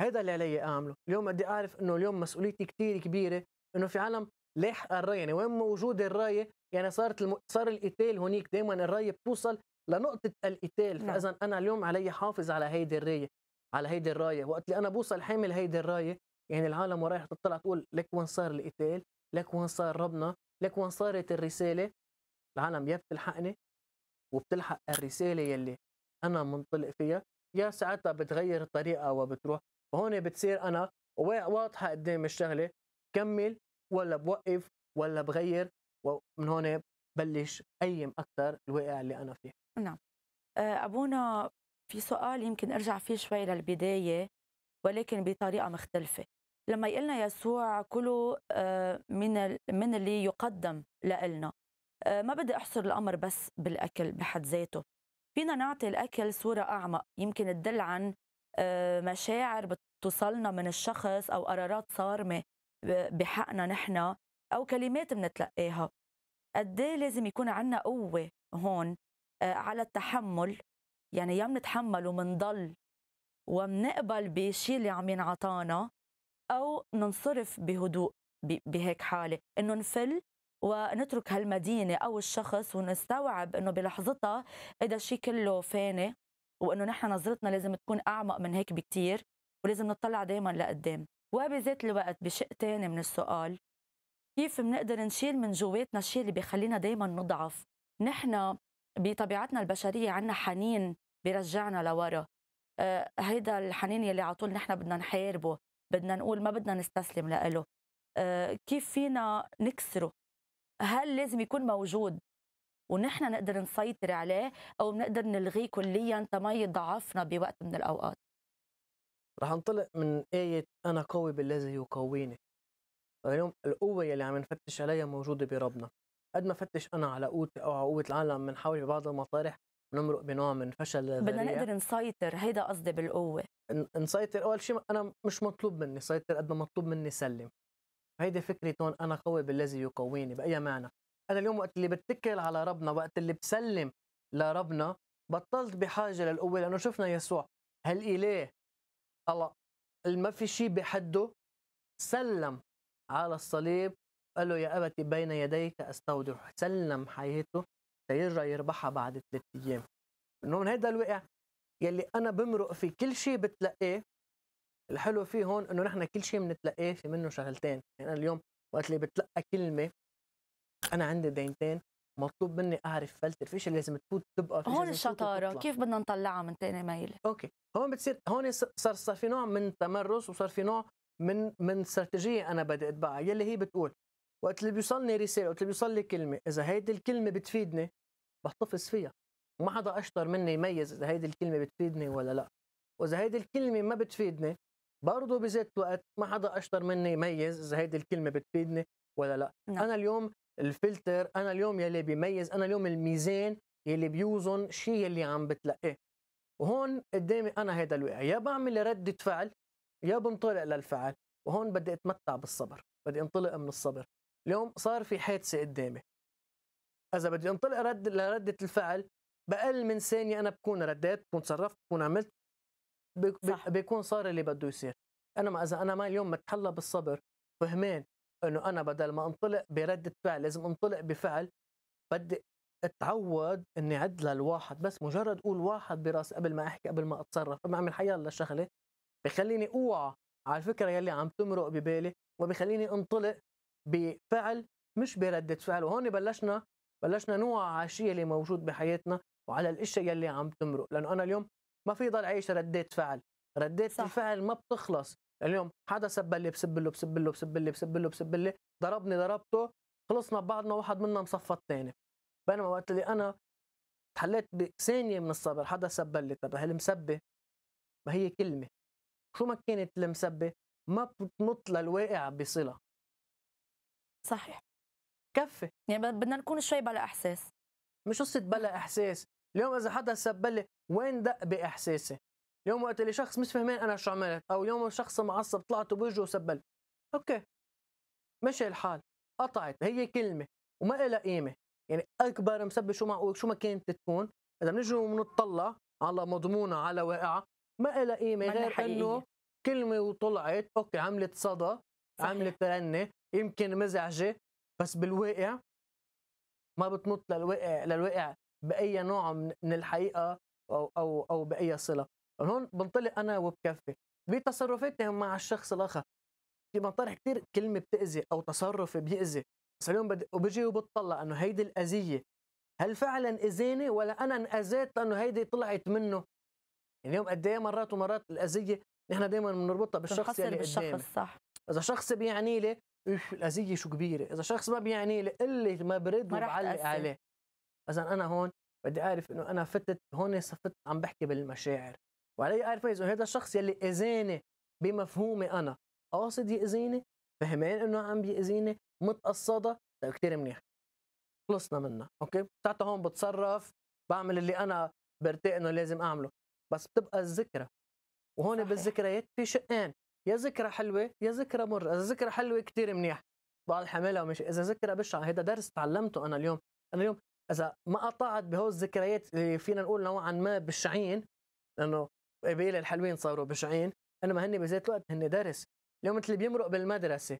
هذا اللي علي أعمله اليوم بدي أعرف أنه اليوم مسؤوليتي كتير كبيرة أنه في عالم لاحق الراية يعني وين موجودة الراية يعني صارت الم... صار القتال هناك دائما الراية بتوصل لنقطة القتال نعم. فإذا أنا اليوم علي حافظ على هيدي الراية على هيدي الراية وقت اللي أنا بوصل حامل هيدي الراية يعني العالم ورايح تطلع تقول لك وين صار القتال لك وين صار ربنا لك وين صارت الرسالة العالم يا بتلحقني وبتلحق الرساله يلي انا منطلق فيها يا ساعتها بتغير الطريقه وبتروح فهون بتصير انا واضحه قدام الشغله كمل ولا بوقف ولا بغير ومن هون بلش قيم اكثر الواقع اللي انا فيه نعم آه، ابونا في سؤال يمكن ارجع فيه شوي للبدايه ولكن بطريقه مختلفه لما يقلنا يسوع كله آه، من من اللي يقدم لنا آه، ما بدي أحصر الأمر بس بالأكل بحد ذاته فينا نعطي الأكل صورة أعمق يمكن تدل عن آه، مشاعر بتوصلنا من الشخص أو قرارات صارمة بحقنا نحن أو كلمات بنتلقاها قد إيه لازم يكون عنا قوة هون آه، على التحمل يعني يا منتحمل ومنضل ومنقبل بشي اللي عم ينعطانا أو ننصرف بهدوء بهيك حالة إنه نفل ونترك هالمدينه او الشخص ونستوعب انه بلحظتها هذا الشيء كله فاني وانه نحن نظرتنا لازم تكون اعمق من هيك بكتير ولازم نطلع دائما لقدام وبذات الوقت بشق تاني من السؤال كيف بنقدر نشيل من جواتنا الشيء اللي بيخلينا دائما نضعف نحن بطبيعتنا البشريه عنا حنين بيرجعنا لورا آه هيدا الحنين يلي على طول نحن بدنا نحاربه بدنا نقول ما بدنا نستسلم لإله آه كيف فينا نكسره هل لازم يكون موجود ونحن نقدر نسيطر عليه او بنقدر نلغيه كليا تما يضعفنا بوقت من الاوقات رح انطلق من آية أنا قوي بالذي يقويني اليوم القوة يلي عم نفتش عليها موجودة بربنا قد ما فتش أنا على قوتي أو على قوة العالم من حولي ببعض المطارح نمرق بنوع من فشل بدنا نقدر نسيطر هيدا قصدي بالقوة نسيطر أول شيء أنا مش مطلوب مني سيطر قد ما مطلوب مني سلم هيدي فكرتون انا قوي بالذي يقويني باي معنى انا اليوم وقت اللي بتكل على ربنا وقت اللي بسلم لربنا بطلت بحاجه للقوه لانه شفنا يسوع هالاله الله ما في شيء بحده سلم على الصليب قال له يا ابتي بين يديك أستودع سلم حياته تيرجع يربحها بعد ثلاث أيام إنه من هيدا الواقع يلي أنا بمرق في كل شيء بتلاقيه الحلو فيه هون انه نحن كل شيء بنتلقاه في منه شغلتين يعني انا اليوم وقت اللي بتلقى كلمه انا عندي دينتين مطلوب مني اعرف فلتر فيش لازم تفوت تبقى هون الشطاره كيف بدنا نطلعها من تاني ميل اوكي هون بتصير هون صار صار في نوع من تمرس وصار في نوع من من استراتيجيه انا بدي اتبعها يلي هي بتقول وقت اللي بيوصلني رساله وقت اللي بيوصل كلمه اذا هيدي الكلمه بتفيدني بحتفظ فيها وما حدا اشطر مني يميز اذا هيدي الكلمه بتفيدني ولا لا واذا هيدي الكلمه ما بتفيدني برضه بذات وقت ما حدا اشطر مني يميز اذا هيدي الكلمه بتفيدني ولا لا نعم. انا اليوم الفلتر انا اليوم يلي بيميز انا اليوم الميزان يلي بيوزن شيء يلي عم بتلقاه وهون قدامي انا هيدا الواقع يا بعمل ردة فعل يا بنطلق للفعل وهون بدي اتمتع بالصبر بدي انطلق من الصبر اليوم صار في حادثه قدامي اذا بدي انطلق رد لردة الفعل بأقل من ثانية أنا بكون رديت بكون تصرفت بكون عملت بيكون صار اللي بده يصير انا ما اذا انا ما اليوم متحلى بالصبر فهمين انه انا بدل ما انطلق برده فعل لازم انطلق بفعل بدي اتعود اني عد للواحد بس مجرد اقول واحد براسي قبل ما احكي قبل ما اتصرف قبل ما اعمل حيال للشغله بخليني اوعى على الفكره يلي عم تمرق ببالي وبخليني انطلق بفعل مش بردة فعل وهون بلشنا بلشنا نوعى على الشيء اللي موجود بحياتنا وعلى الاشياء يلي عم تمرق لانه انا اليوم ما في ضل عيش ردات فعل ردات صح. الفعل ما بتخلص يعني اليوم حدا سب لي بسب له بسب له بسب لي بسب له بسب لي ضربني ضربته خلصنا ببعضنا واحد منا مصفى الثاني بينما وقت اللي انا تحليت بثانيه من الصبر حدا سب لي طب هالمسبه ما هي كلمه شو ما كانت المسبه ما بتنط للواقع بصله صحيح كفي يعني بدنا نكون شوي بلا احساس مش قصه بلا احساس اليوم اذا حدا سب لي وين دق باحساسي يوم وقت اللي شخص مش فهمان انا شو عملت او يوم شخص معصب طلعت بوجهه وسبلت اوكي مشي الحال قطعت هي كلمه وما لها قيمه يعني اكبر مسبه شو معقول شو ما كانت تكون اذا بنجي ونطلع على مضمونه على واقعه ما لها قيمه غير انه كلمه وطلعت اوكي عملت صدى صحيح. عملت ترنه يمكن مزعجه بس بالواقع ما بتنط للواقع للواقع باي نوع من الحقيقه او او او باي صله هون بنطلق انا وبكفي بتصرفاتي مع الشخص الاخر بنطرح كثير كلمه بتاذي او تصرف بيأذي بس اليوم بد... وبجي وبتطلع انه هيدي الاذيه هل فعلا اذاني ولا انا انأذيت لانه هيدي طلعت منه يعني اليوم قد ايه مرات ومرات الاذيه نحن دائما بنربطها بالشخص يعني اللي قدامي صح اذا شخص بيعني لي اوف الاذيه شو كبيره اذا شخص ما بيعني لي قلي ما برد وبعلق عليه اذا انا هون بدي اعرف انه انا فتت هون صفت عم بحكي بالمشاعر وعلي اعرف اذا هذا الشخص يلي اذاني بمفهومي انا قاصد ياذيني فهمان انه عم بيأذيني متقصده طيب كثير منيح خلصنا منها اوكي بتعطى هون بتصرف بعمل اللي انا برتاق انه لازم اعمله بس بتبقى الذكرى وهون صحيح. بالذكريات في شقين يا ذكرى حلوه يا ذكرى مره اذا ذكرى حلوه كثير منيح بقى حملها ومش اذا ذكرى بشعه هذا درس تعلمته انا اليوم انا اليوم اذا ما قطعت بهول الذكريات اللي آه، فينا نقول نوعا ما بشعين لانه قبيل الحلوين صاروا بشعين انما هن بذات الوقت هن درس اليوم مثل اللي بيمرق بالمدرسه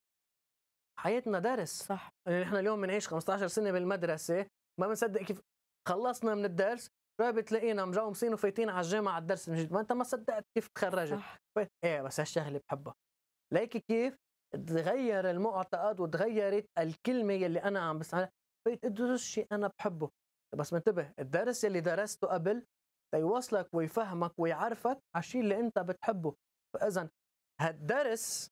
حياتنا درس صح يعني نحن اليوم بنعيش 15 سنه بالمدرسه ما بنصدق كيف خلصنا من الدرس شوي بتلاقينا مجاومصين وفايتين على الجامعه على الدرس من ما انت ما صدقت كيف تخرجت صح. ف... ايه بس هالشغله بحبها ليك كيف تغير المعتقد وتغيرت الكلمه يلي انا عم بسمعها ادرس شيء انا بحبه بس منتبه الدرس اللي درسته قبل ليوصلك ويفهمك ويعرفك على الشيء اللي انت بتحبه فاذا هالدرس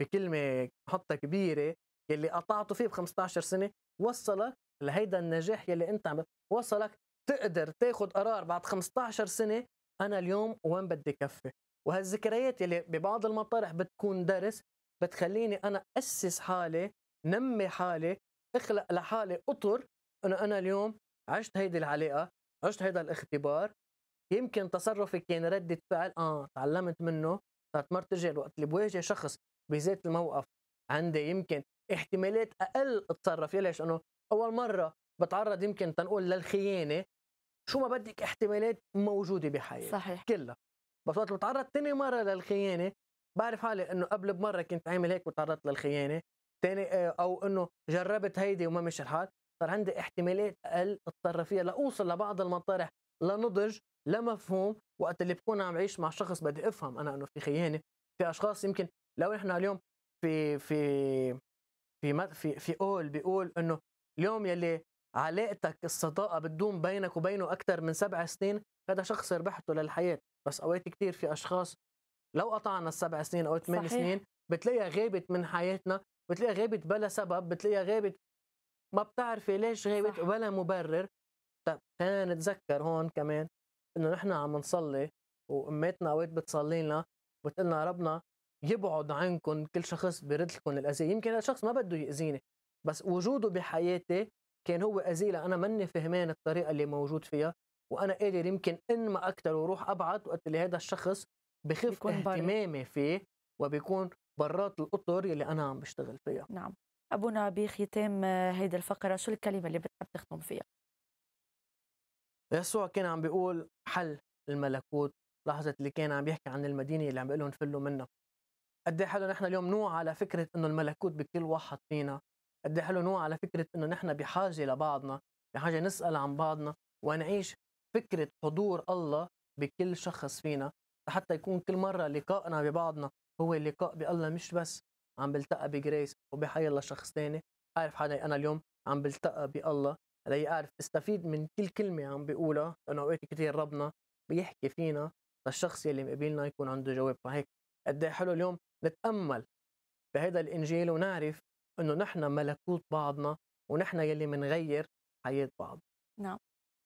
بكلمه حطه كبيره يلي قطعته فيه ب 15 سنه وصلك لهيدا النجاح يلي انت عم وصلك تقدر تاخذ قرار بعد 15 سنه انا اليوم وين بدي كفي وهالذكريات يلي ببعض المطارح بتكون درس بتخليني انا اسس حالي نمي حالي اخلق لحالي اطر انه انا اليوم عشت هيدي العلاقه عشت هيدا الاختبار يمكن تصرفي كان ردة فعل اه تعلمت منه صارت مرة ترجع الوقت اللي بواجه شخص بذات الموقف عندي يمكن احتمالات اقل اتصرف ليش انه اول مرة بتعرض يمكن تنقول للخيانة شو ما بدك احتمالات موجودة بحياتي صحيح كلها بس وقت بتعرض تاني مرة للخيانة بعرف حالي انه قبل بمرة كنت عامل هيك وتعرضت للخيانة تاني آه، او انه جربت هيدي وما مشي الحال صار عندي احتمالات اقل اضطر فيها لاوصل لبعض المطارح لنضج لمفهوم وقت اللي بكون عم عيش مع شخص بدي افهم انا انه في خيانه في اشخاص يمكن لو نحن اليوم في في في في في اول بيقول انه اليوم يلي علاقتك الصداقه بتدوم بينك وبينه اكثر من سبع سنين هذا شخص ربحته للحياه بس اوقات كثير في اشخاص لو قطعنا السبع سنين او ثمان سنين بتلاقيها غابت من حياتنا بتلاقيها غابت بلا سبب بتلاقيها غابت ما بتعرفي ليش غابت ولا مبرر طب خلينا نتذكر هون كمان انه نحن عم نصلي واماتنا اوقات بتصلي لنا بتقول لنا ربنا يبعد عنكم كل شخص بيرد لكم الاذيه يمكن هذا الشخص ما بده ياذيني بس وجوده بحياتي كان هو اذيه انا ماني فهمان الطريقه اللي موجود فيها وانا قادر يمكن ان ما اكثر وروح ابعد وقت اللي هذا الشخص بخف اهتمامي فيه وبيكون برات الاطر يلي انا عم بشتغل فيها نعم ابونا بختام آه، هيدي الفقره شو الكلمه اللي بتحب تختم فيها يسوع كان عم بيقول حل الملكوت لحظة اللي كان عم يحكي عن المدينة اللي عم بيقول لهم فلوا منها قد إيه حلو نحن اليوم نوع على فكرة انه الملكوت بكل واحد فينا قد إيه حلو نوع على فكرة انه نحن بحاجة لبعضنا بحاجة نسأل عن بعضنا ونعيش فكرة حضور الله بكل شخص فينا حتى يكون كل مرة لقائنا ببعضنا هو اللقاء بالله مش بس عم بلتقى بجريس وبحي الله شخص ثاني عارف حالي انا اليوم عم بلتقى بالله لي اعرف استفيد من كل كلمه عم بيقولها لانه اوقات كثير ربنا بيحكي فينا للشخص يلي مقابلنا يكون عنده جواب فهيك قد ايه حلو اليوم نتامل بهذا الانجيل ونعرف انه نحن ملكوت بعضنا ونحن يلي منغير حياه بعض نعم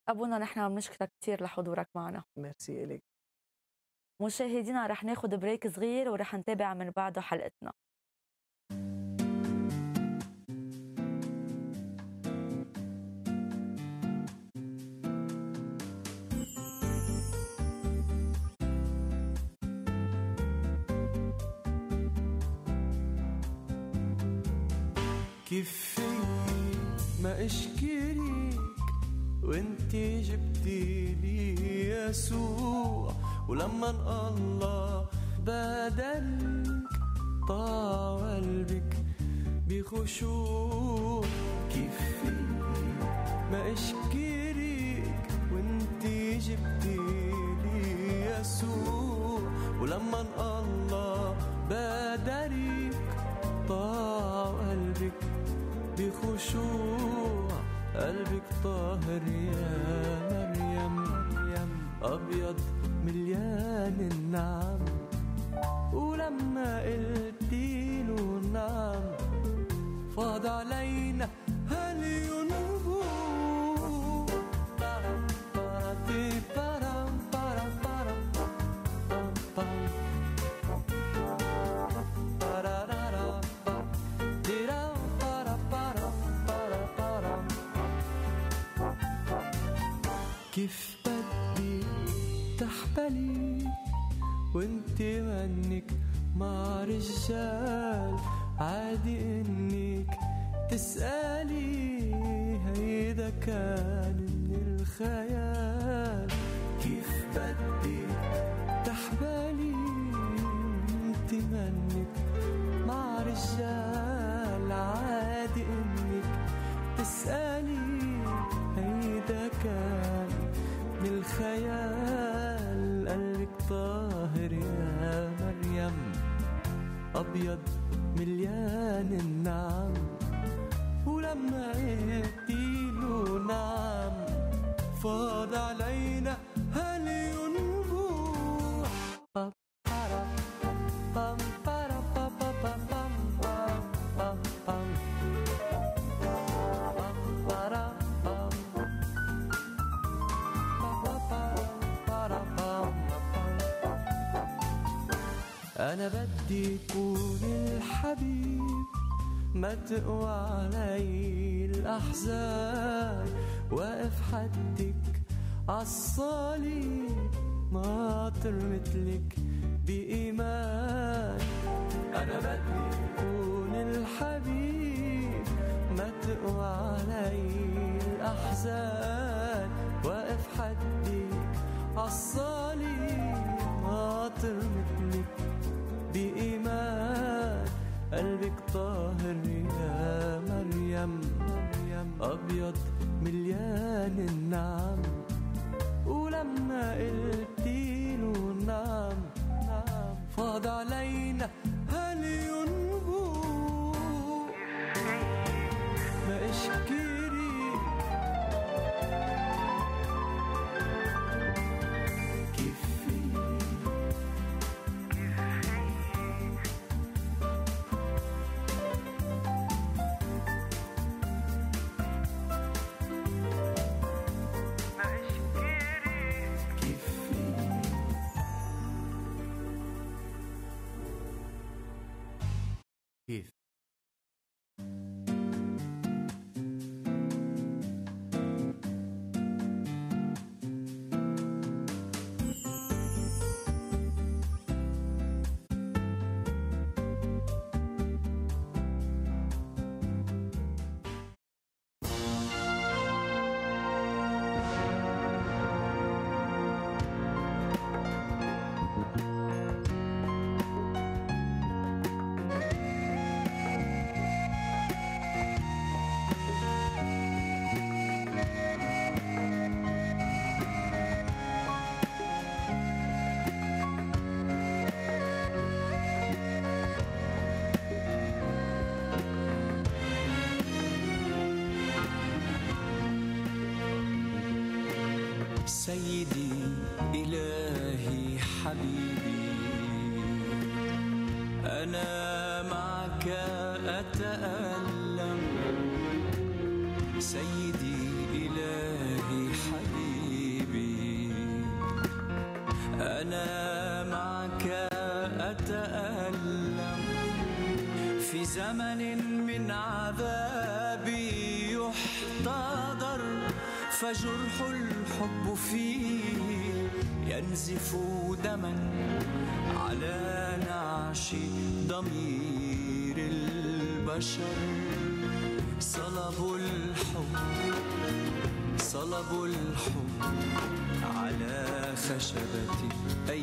ابونا نحن بنشكرك كثير لحضورك معنا ميرسي الك مشاهدينا رح ناخد بريك صغير ورح نتابع من بعده حلقتنا كفيني ما اشكرك وانت لي يسوع ولما الله بدنك طاع قلبك بخشوع كيفي ما اشكريك وانت لي يسوع ولما الله بادريك طاع قلبك بخشوع قلبك طاهر يا مريم أبيض مليان النعم ولما له نعم فاض علينا هليون بارا بارا بارا بارا كيف تختلي وانت منك مع رجال عادي انك تسألي هيدا كان من الخيال كيف بدي تحبالي وانت منك مع رجال عادي انك تسألي هيدا كان من الخيال الطاهر يا مريم أبيض مليان النعم ولما له نعم فاض علينا أنا بدي تكون الحبيب ما تقوى علي الأحزان واقف حدك عالصليب ناطر متلك بإيمان أنا بدي كون الحبيب ما تقوى علي الأحزان البشر صلبوا الحب صلبوا الحب على خشبة أي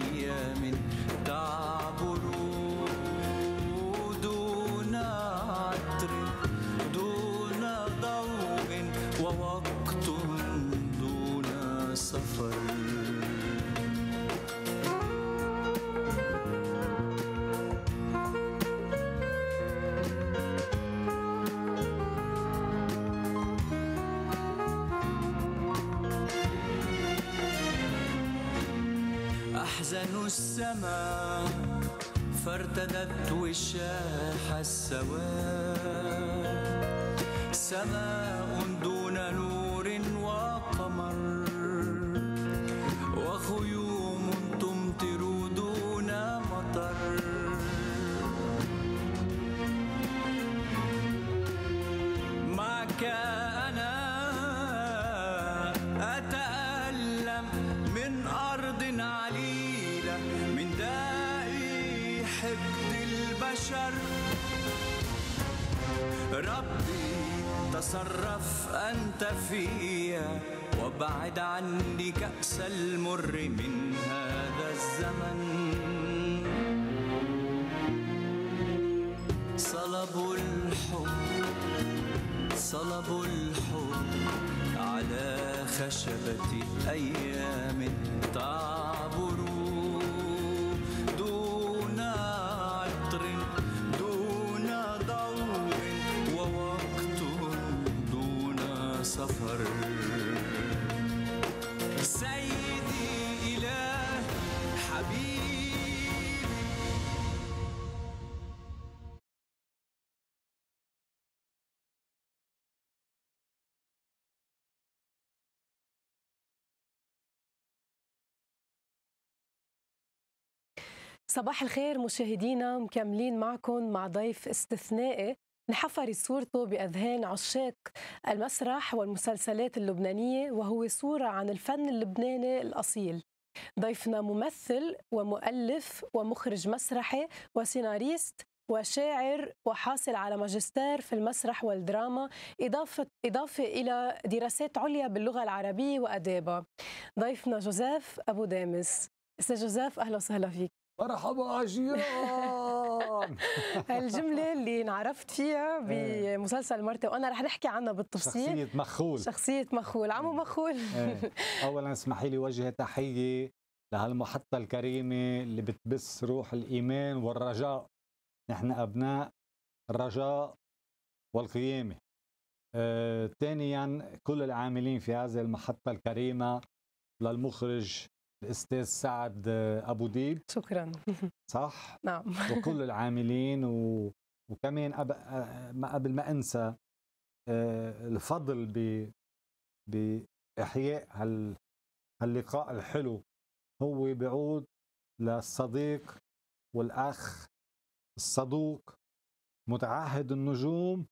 السماء فارتدت وشاح السواد سماء فيا وابعد عني كأس المر من هذا الزمن صلب الحب صلب الحب على خشبة أيام صباح الخير مشاهدينا مكملين معكم مع ضيف استثنائي انحفرت صورته بأذهان عشاق المسرح والمسلسلات اللبنانية وهو صورة عن الفن اللبناني الأصيل ضيفنا ممثل ومؤلف ومخرج مسرحي وسيناريست وشاعر وحاصل على ماجستير في المسرح والدراما إضافة, إضافة إلى دراسات عليا باللغة العربية وأدابة ضيفنا جوزيف أبو دامس استاذ جوزيف اهلا وسهلا فيك مرحبا عجيان هالجملة اللي انعرفت فيها إيه. بمسلسل مرتي وأنا رح نحكي عنها بالتفصيل شخصية مخول شخصية مخول عمو إيه. مخول إيه. أولا اسمحي لي وجه تحية لهالمحطة الكريمة اللي بتبث روح الإيمان والرجاء نحن أبناء الرجاء والقيامة آه، ثانيا كل العاملين في هذه المحطة الكريمة للمخرج الاستاذ سعد ابو ديب شكرا صح نعم وكل العاملين و... وكمان أب... ما قبل ما انسى آه، الفضل ب... باحياء هال... هاللقاء الحلو هو بيعود للصديق والاخ الصدوق متعهد النجوم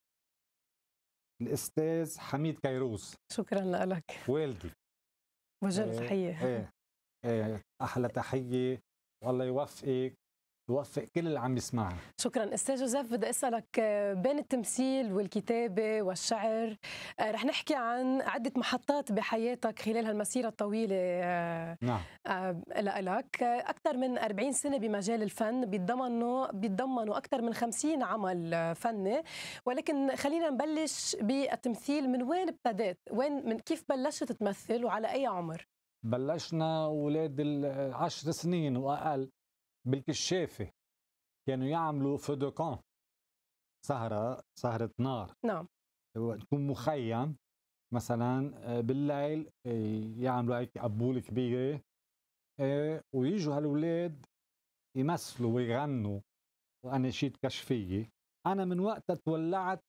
الاستاذ حميد كيروس شكرا لك والدي وجل آه، تحيه ايه آه، احلى تحيه والله يوفقك يوفق كل اللي عم يسمعنا شكرا استاذ جوزيف بدي اسالك آه، بين التمثيل والكتابه والشعر آه، رح نحكي عن عده محطات بحياتك خلال هالمسيره الطويله نعم لك اكثر من 40 سنه بمجال الفن بيتضمنوا بيتضمنوا اكثر من 50 عمل فني ولكن خلينا نبلش بالتمثيل من وين ابتدات وين من كيف بلشت تمثل وعلى اي عمر بلشنا اولاد العشر سنين واقل بالكشافه كانوا يعملوا فودوكون سهره سهره نار نعم تكون مخيم مثلا آه، بالليل آه، يعملوا هيك قبول كبيره آه، ويجوا هالولاد يمثلوا ويغنوا واناشيد كشفيه انا من وقتها تولعت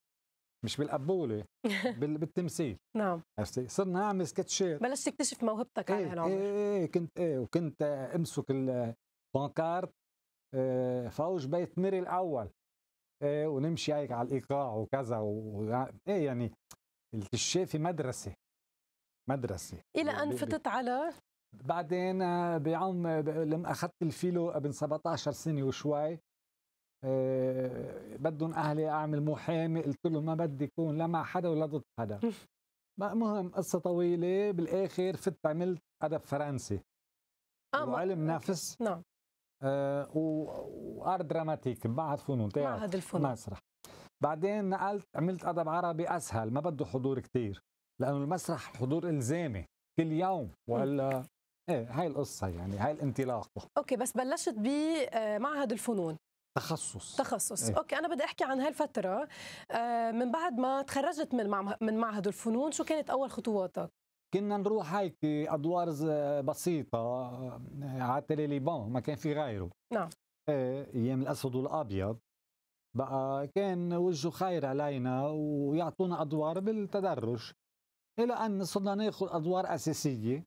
مش بالقبوله بالتمثيل نعم عرفتي صرنا نعمل سكتشات بلشت تكتشف موهبتك على إيه، هالعمر ايه, ايه كنت ايه وكنت امسك البانكارت ايه فوج بيت ميري الاول ايه ونمشي هيك على الايقاع وكذا و... ايه يعني الكشافه مدرسه مدرسه الى ان فتت على بعدين آه، بعم لما اخذت الفيلو قبل 17 سنه وشوي آه، بدهم اهلي اعمل محامي قلت لهم ما بدي يكون لا مع حدا ولا ضد حدا مهم قصه طويله بالاخر فت عملت ادب فرنسي آه وعلم نفس نعم آه وارت دراماتيك معهد فنون معهد الفنون مسرح بعدين نقلت عملت ادب عربي اسهل ما بده حضور كتير لانه المسرح حضور الزامي كل يوم ولا ايه هاي القصه يعني هاي الانطلاقه اوكي بس بلشت بمعهد آه، الفنون تخصص تخصص إيه؟ اوكي انا بدي احكي عن هالفتره آه، من بعد ما تخرجت من من معهد الفنون شو كانت اول خطواتك كنا نروح هيك ادوار بسيطه آه، على تليليبون ما كان في غيره نعم ايه ايام الاسود والابيض بقى كان وجهه خير علينا ويعطونا ادوار بالتدرج الى ان صرنا ناخذ ادوار اساسيه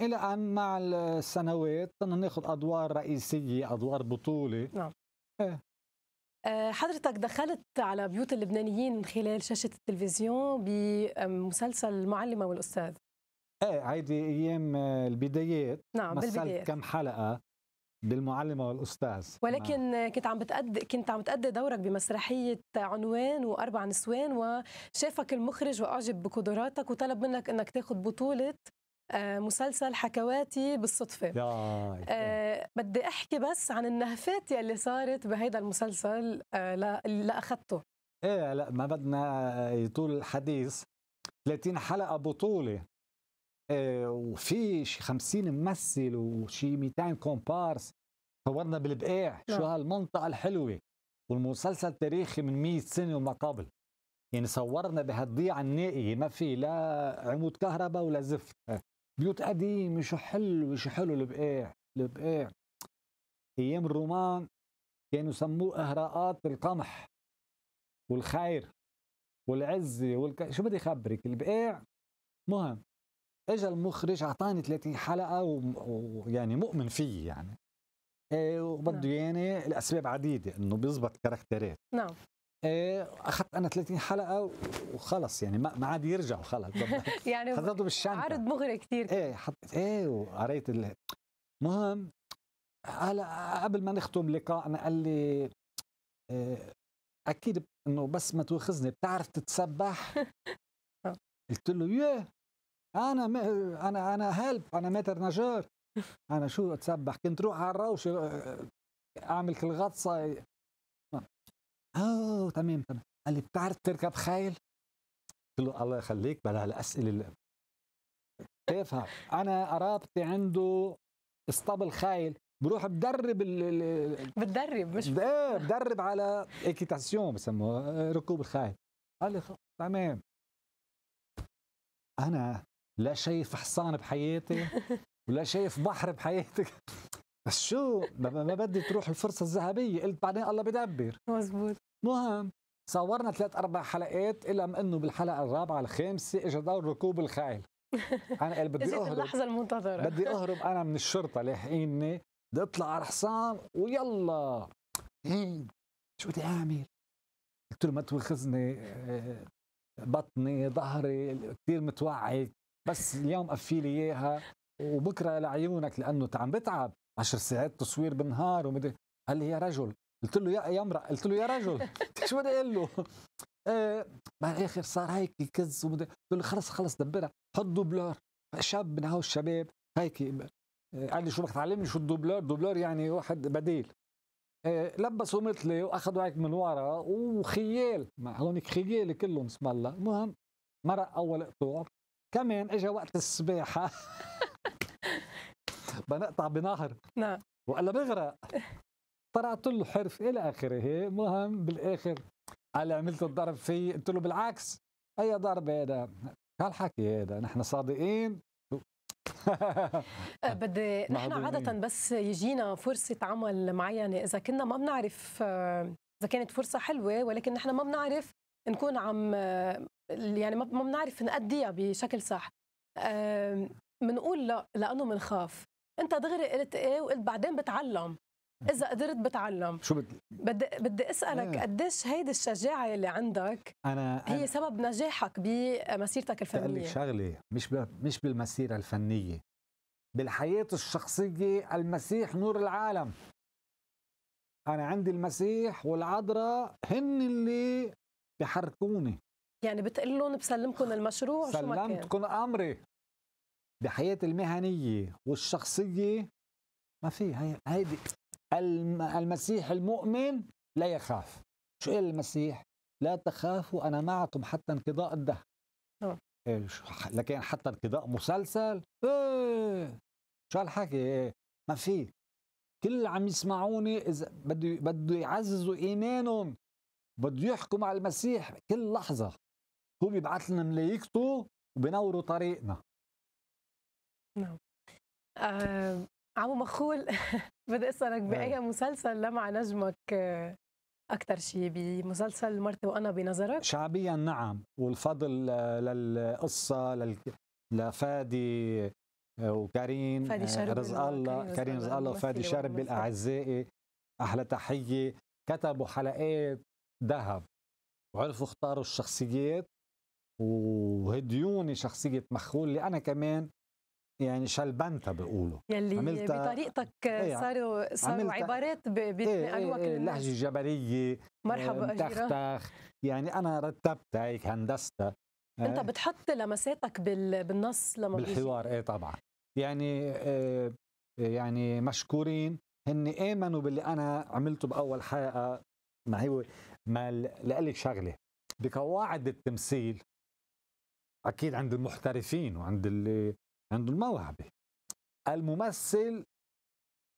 الى ان مع السنوات صرنا ناخذ ادوار رئيسيه ادوار بطوله نعم آه، حضرتك دخلت على بيوت اللبنانيين من خلال شاشة التلفزيون بمسلسل المعلمة والأستاذ ايه هيدي ايام آه، البدايات نعم بالبدايات كم حلقه بالمعلمه والاستاذ ولكن نعم. كنت عم بتأدي كنت عم تأدي دورك بمسرحيه عنوان واربع نسوان وشافك المخرج واعجب بقدراتك وطلب منك انك تاخذ بطوله آه، مسلسل حكواتي بالصدفة آه بدي أحكي بس عن النهفات يلي صارت بهيدا المسلسل آه اللي أخذته إيه لا ما بدنا يطول الحديث 30 حلقة بطولة إيه وفي شي 50 ممثل وشي 200 كومبارس صورنا بالبقاع نعم. شو هالمنطقة الحلوة والمسلسل تاريخي من 100 سنة وما قبل يعني صورنا بهالضيعة النائية ما في لا عمود كهرباء ولا زفت بيوت قديمة شو حلو شو حلو البقاع البقاع أيام الرومان كانوا يسموه إهراءات القمح والخير والعزة والك... شو بدي خبرك البقاع مهم اجى المخرج اعطاني 30 حلقه ويعني و... مؤمن فيه يعني إيه وبده نعم. يعني الاسباب عديده انه بيزبط كاركترات نعم إيه، اخذت انا 30 حلقه وخلص يعني ما عاد يرجع خلص يعني حطيته بالشنطه عرض مغري كثير ايه حطيت ايه وقريت المهم هلا قبل ما نختم لقاءنا قال لي إيه اكيد انه بس ما تواخذني بتعرف تتسبح آه. قلت له ياه انا م... انا انا هيلب انا متر نجار انا شو اتسبح كنت روح على الروشه آه، اعمل كل غطسه اه تمام تمام قال لي بتعرف تركب خيل؟ قلت له الله يخليك بلا هالاسئله اللي تافهه انا قرابتي عنده اسطبل خيل بروح بدرب ال بتدرب مش ايه بدرب على ايكيتاسيون بسموها آه، ركوب الخيل قال لي تمام انا لا شايف حصان بحياتي ولا شايف بحر بحياتك بس شو ما بدي تروح الفرصه الذهبيه قلت بعدين الله بدبر مزبوط مهم صورنا ثلاث اربع حلقات الا انه بالحلقه الرابعه الخامسه اجى دور ركوب الخيل انا قال بدي اهرب اللحظه المنتظره بدي اهرب انا من الشرطه لاحقيني بدي اطلع على الحصان ويلا شو بدي اعمل؟ قلت له ما تواخذني آه، بطني ظهري كثير متوعك بس اليوم قفي لي اياها وبكره لعيونك لانه عم بتعب 10 ساعات تصوير بالنهار ومدري قال لي يا رجل قلت له يا يا امرأة قلت له يا رجل شو بدي اقول له ايه بالاخر صار هيك كز ومدري قلت له خلص خلص دبرها حط دوبلور شاب من هول الشباب هيك آه، قال لي شو بدك تعلمني شو الدوبلور دوبلور يعني واحد بديل إيه لبسوا مثلي واخذوا هيك من ورا وخيال مع هونيك خيال كلهم اسم الله المهم مرق اول قطوع كمان اجى وقت السباحه بنقطع بنهر نعم وقال بغرق طلعت له حرف الى اخره المهم بالاخر قال عملت الضرب فيه قلت له بالعكس اي ضرب هذا هالحكي هذا نحن صادقين أه، بدي نحن عادة بس يجينا فرصة عمل معينة إذا كنا ما بنعرف إذا كانت فرصة حلوة ولكن نحن ما بنعرف نكون عم يعني ما بنعرف نأديها بشكل صح أه، بنقول لا لأنه بنخاف انت دغري قلت ايه وقلت بعدين بتعلم اذا قدرت بتعلم شو بدي بدي اسالك آه. قديش هيدي الشجاعه اللي عندك انا هي أنا... سبب نجاحك بمسيرتك الفنيه بدي لك شغله مش ب... مش بالمسيره الفنيه بالحياه الشخصيه المسيح نور العالم انا عندي المسيح والعذراء هن اللي بحركوني يعني بتقول لهم بسلمكم المشروع سلمتكم شو ما كان. امري بحياتي المهنية والشخصية ما في هي هيدي المسيح المؤمن لا يخاف شو قال المسيح لا تخافوا أنا معكم حتى انقضاء الدهر لكن حتى انقضاء مسلسل ايه شو هالحكي ايه ما في كل عم يسمعوني اذا بده بده يعززوا ايمانهم بده يحكوا مع المسيح كل لحظه هو بيبعث لنا ملايكته وبنوروا طريقنا نعم آه، عمو مخول بدي اسالك نعم. باي مسلسل لمع نجمك اكثر شيء بمسلسل مرتي وانا بنظرك شعبيا نعم والفضل للقصه لل... لفادي آه، وكريم فادي آه، شرب رزق الله كريم رزق الله وفادي شربي اعزائي احلى تحيه كتبوا حلقات ذهب وعرفوا اختاروا الشخصيات وهديوني شخصية مخول اللي أنا كمان يعني شلبنتا بيقولوا يلي عملتها بطريقتك إيه يعني صاروا صاروا عبارات بيتنقلوها إيه-, ايه ايه ايه لهجة جبلية مرحبا تختخ يعني أنا رتبتها هيك هندستها أنت إيه. بتحط لمساتك بال... بالنص لما بالحوار إيه طبعا يعني اه يعني مشكورين هن آمنوا باللي أنا عملته بأول حلقة ما هو ما لقلك شغلة بقواعد التمثيل أكيد عند المحترفين وعند اللي عنده الموهبة الممثل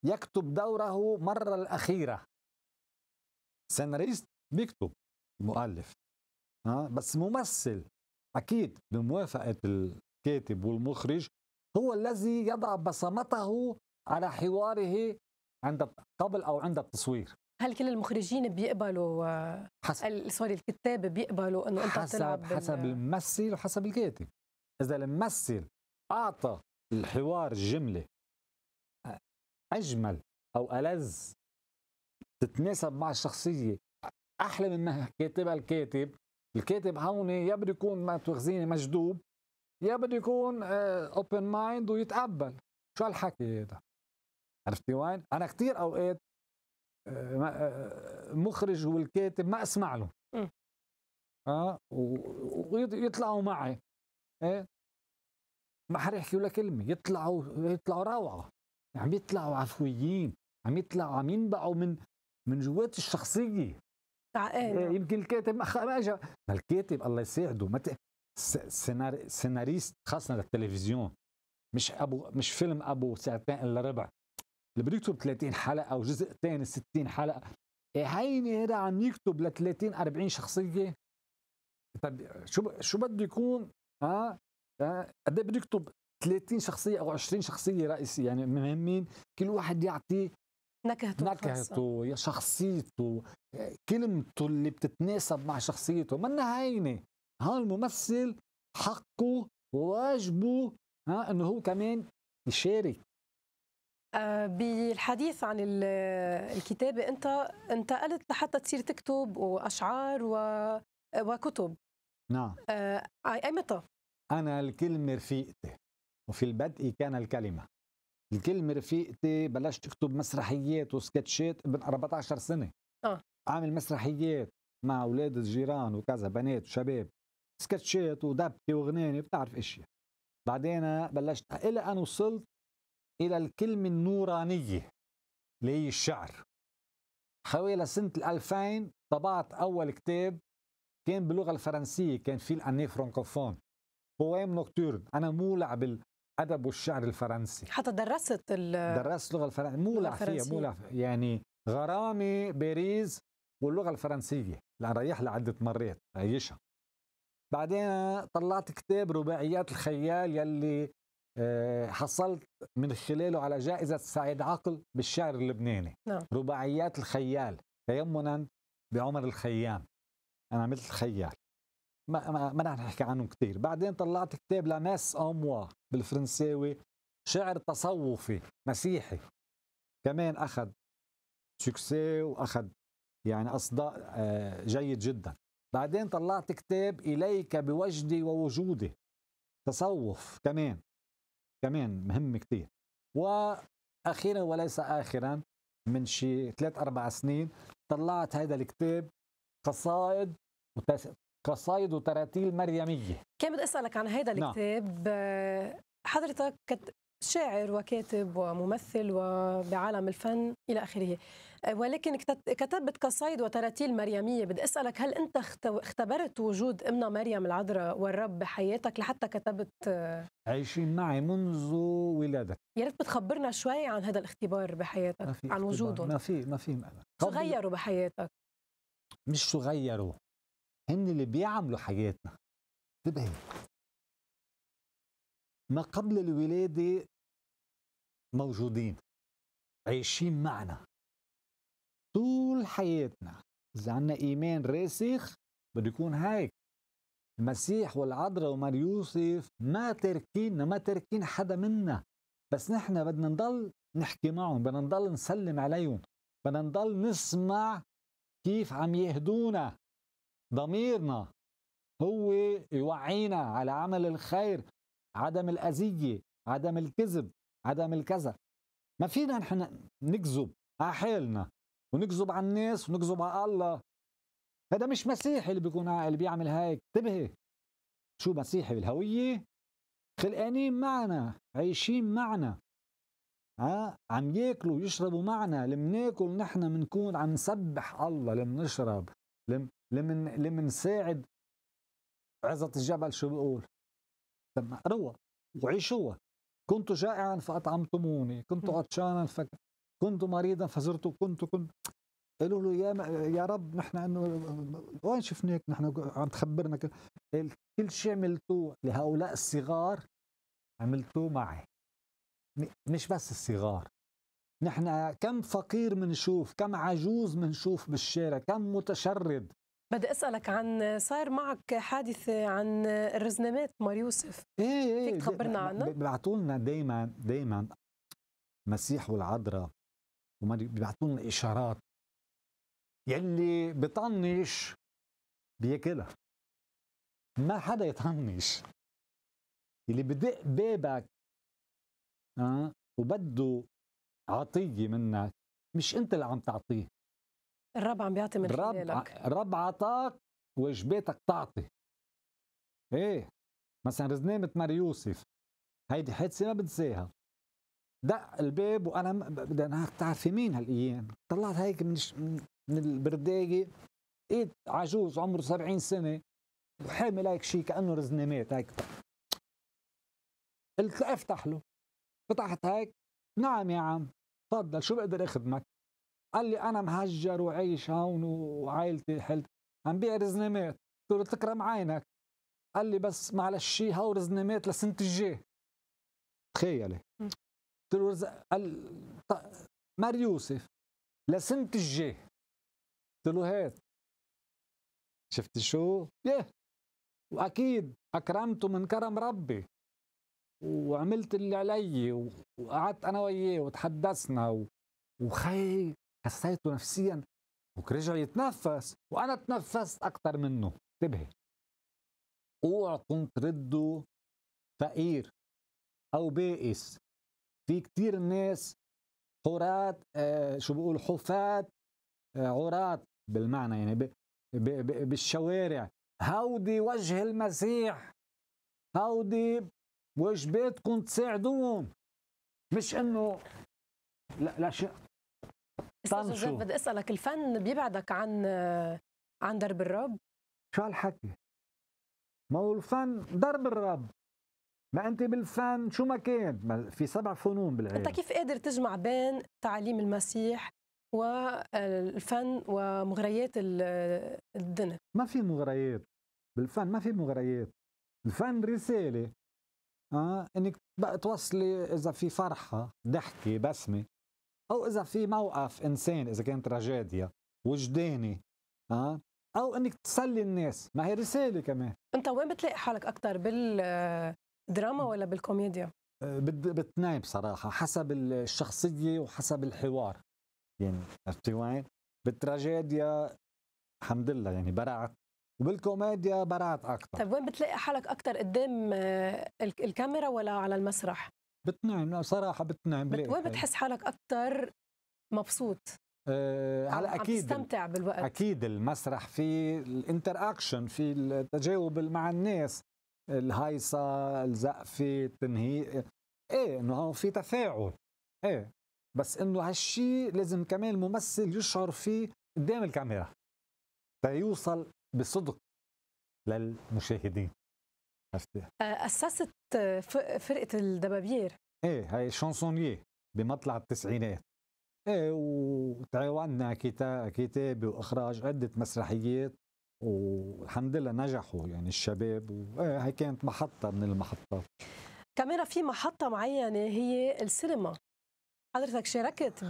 يكتب دوره مرة الأخيرة سيناريست بيكتب المؤلف ها بس ممثل أكيد بموافقة الكاتب والمخرج هو الذي يضع بصمته على حواره عند قبل أو عند التصوير هل كل المخرجين بيقبلوا آه، حسب سوري الكتاب بيقبلوا انه انت حسب تلعب حسب الممثل وحسب الكاتب اذا الممثل أعطى الحوار جملة أجمل أو ألذ تتناسب مع الشخصية أحلى من أنها كاتبها الكاتب الكاتب هون يا بده يكون ما تخزيني مجذوب يا بده يكون اوبن آه، مايند ويتقبل شو هالحكي هذا عرفتي وين انا كثير اوقات آه، آه، مخرج والكاتب ما اسمع له اه ويطلعوا معي ايه ما حدا يحكي ولا كلمه يطلعوا يطلعوا روعه عم يطلعوا عفويين عم يطلعوا عم ينبعوا من من جوات الشخصيه تعقل إيه، يمكن الكاتب ما اجى ما الكاتب الله يساعده ما ت... سيناريست خاصه للتلفزيون مش ابو مش فيلم ابو ساعتين الا ربع اللي بده يكتب 30 حلقه او جزء ثاني 60 حلقه إيه، هيني هذا عم يكتب ل 30 40 شخصيه طب شو ب... شو بده يكون ها آه، ايه بده يكتب 30 شخصيه او 20 شخصيه رئيسيه يعني مهمين كل واحد يعطي نكهته نكهته يا شخصيته كلمته اللي بتتناسب مع شخصيته منا هينه هون الممثل حقه وواجبه ها انه هو كمان يشارك آه، بالحديث عن الكتابة أنت انتقلت لحتى تصير تكتب وأشعار و... وكتب نعم آه، أي متى أنا الكلمة رفيقتي وفي البدء كان الكلمة الكلمة رفيقتي بلشت أكتب مسرحيات وسكتشات ابن 14 سنة آه. عامل مسرحيات مع أولاد الجيران وكذا بنات وشباب سكتشات ودبكة وغنانة بتعرف إشي بعدين بلشت إلى أن وصلت إلى الكلمة النورانية اللي هي الشعر حوالي سنة 2000 طبعت أول كتاب كان باللغة الفرنسية كان في الأني فرانكوفون بويم إيه نوكتورن أنا مولع بالأدب والشعر الفرنسي حتى درست ال درست اللغة الفرنسية مولع فيها مولع يعني غرامي باريس واللغة الفرنسية لأن رايح لها عدة مرات عايشها بعدين طلعت كتاب رباعيات الخيال يلي آه، حصلت من خلاله على جائزة سعيد عقل بالشعر اللبناني نعم. رباعيات الخيال تيمنا بعمر الخيام أنا عملت الخيال ما, ما, رح نحكي عنهم كثير بعدين طلعت كتاب لاناس اموا بالفرنساوي شعر تصوفي مسيحي كمان اخذ سكسي واخذ يعني اصداء آه، جيد جدا بعدين طلعت كتاب اليك بوجدي ووجودي تصوف كمان كمان مهم كثير واخيرا وليس اخرا من شي ثلاث اربع سنين طلعت هذا الكتاب قصائد قصايد وتراتيل مريميه كان بدي اسالك عن هذا نعم. الكتاب نعم. حضرتك كت شاعر وكاتب وممثل وبعالم الفن الى اخره آه، ولكن كتبت قصايد وتراتيل مريميه بدي اسالك هل انت اختبرت وجود امنا مريم العذراء والرب بحياتك لحتى كتبت آه، عايشين معي منذ ولادتي يا ريت بتخبرنا شوي عن هذا الاختبار بحياتك ما عن وجودهم ما في ما في غيروا بحياتك مش غيروا هن اللي بيعملوا حياتنا انتبهي ما قبل الولادة موجودين عايشين معنا طول حياتنا إذا عنا إيمان راسخ بده يكون هيك المسيح والعذراء ومار يوسف ما تركينا ما تركين حدا منا بس نحن بدنا نضل نحكي معهم بدنا نضل نسلم عليهم بدنا نضل نسمع كيف عم يهدونا ضميرنا هو يوعينا على عمل الخير عدم الأذية عدم الكذب عدم الكذا ما فينا نحن نكذب على حالنا ونكذب على الناس ونكذب على الله هذا مش مسيحي اللي بيكون اللي بيعمل هيك انتبهي شو مسيحي بالهوية خلقانين معنا عايشين معنا ها آه، عم ياكلوا ويشربوا معنا لما ناكل نحن بنكون عم نسبح الله لما نشرب لما لمن لمن ساعد عزة الجبل شو بيقول لما اروى وعيشوها كنت جائعا فاطعمتموني كنت عطشانا ف... كنت مريضا فزرت كنت كنت قالوا له يا يا رب نحن انه وين شفناك نحن عم تخبرنا كل, كل شيء عملتوه لهؤلاء الصغار عملتوه معي مش بس الصغار نحن كم فقير منشوف كم عجوز منشوف بالشارع كم متشرد بدي اسالك عن صاير معك حادثه عن الرزنامات مار يوسف ايه ايه فيك إيه، تخبرنا عنها؟ بيبعتوا لنا دائما دائما مسيح والعذراء بيبعتوا لنا اشارات يلي بطنش بياكلها ما حدا يطنش اللي بدق بابك أه وبده عطيه منك مش انت اللي عم تعطيه الرب عم بيعطي من الرب خلالك الرب عطاك واجباتك تعطي ايه مثلا رزنامة مار يوسف هيدي حادثة ما بنساها دق الباب وانا بدي انا تعرفي مين هالايام طلعت هيك من من البرداقه لقيت عجوز عمره 70 سنه وحامل هيك شيء كانه رزنامات إيه، هيك قلت افتح له فتحت هيك نعم يا عم تفضل شو بقدر اخدمك قال لي انا مهجر وعايش هون وعائلتي حلت عم بيع رزنامات قلت له تكرم عينك قال لي بس معلش هاو رزنامات لسنه الجاي تخيلي قلت له رز... قال مار يوسف لسنه الجاي قلت له هات شفت شو؟ ياه واكيد اكرمته من كرم ربي وعملت اللي علي وقعدت انا وياه وتحدثنا و... وخي حسيته نفسيا ورجع يتنفس وانا تنفست اكثر منه انتبهي اوعكم تردوا فقير او بائس في كثير ناس حرات آه شو بقول حفاة آه عراة بالمعنى يعني ب ب ب بالشوارع هودي وجه المسيح هودي واجباتكم تساعدوهم مش انه لا لا شيء استاذ جوزيف بدي اسالك الفن بيبعدك عن عن درب الرب شو هالحكي ما هو الفن درب الرب ما انت بالفن شو ما كان ما في سبع فنون بالعلم انت كيف قادر تجمع بين تعاليم المسيح والفن آه، ومغريات الدنيا ما في مغريات بالفن ما في مغريات الفن رساله اه انك توصلي اذا في فرحه ضحكه بسمه او اذا في موقف انسان اذا كانت تراجيديا وجداني اه او انك تسلي الناس ما هي رساله كمان انت وين بتلاقي حالك اكثر بالدراما آه، ولا بالكوميديا آه، بتنام بصراحه حسب الشخصيه وحسب الحوار يعني عرفتي وين بالتراجيديا الحمد لله يعني برعت وبالكوميديا برعت اكثر طيب وين بتلاقي حالك اكثر قدام آه، الكاميرا ولا على المسرح بتنعم صراحه بتنعم بت... وين طيب. بتحس حالك اكثر مبسوط أه على اكيد عم تستمتع بالوقت اكيد المسرح في الانتر اكشن في التجاوب مع الناس الهيصه الزقفه التنهيق ايه انه في تفاعل ايه بس انه هالشيء لازم كمان الممثل يشعر فيه قدام الكاميرا تيوصل بصدق للمشاهدين اسست فرقه الدبابير ايه هاي شانسونيه بمطلع التسعينات ايه وتعاوننا كتابه واخراج عده مسرحيات والحمد لله نجحوا يعني الشباب وهي إيه، كانت محطه من المحطات كاميرا في محطه معينه هي السينما حضرتك شاركت ب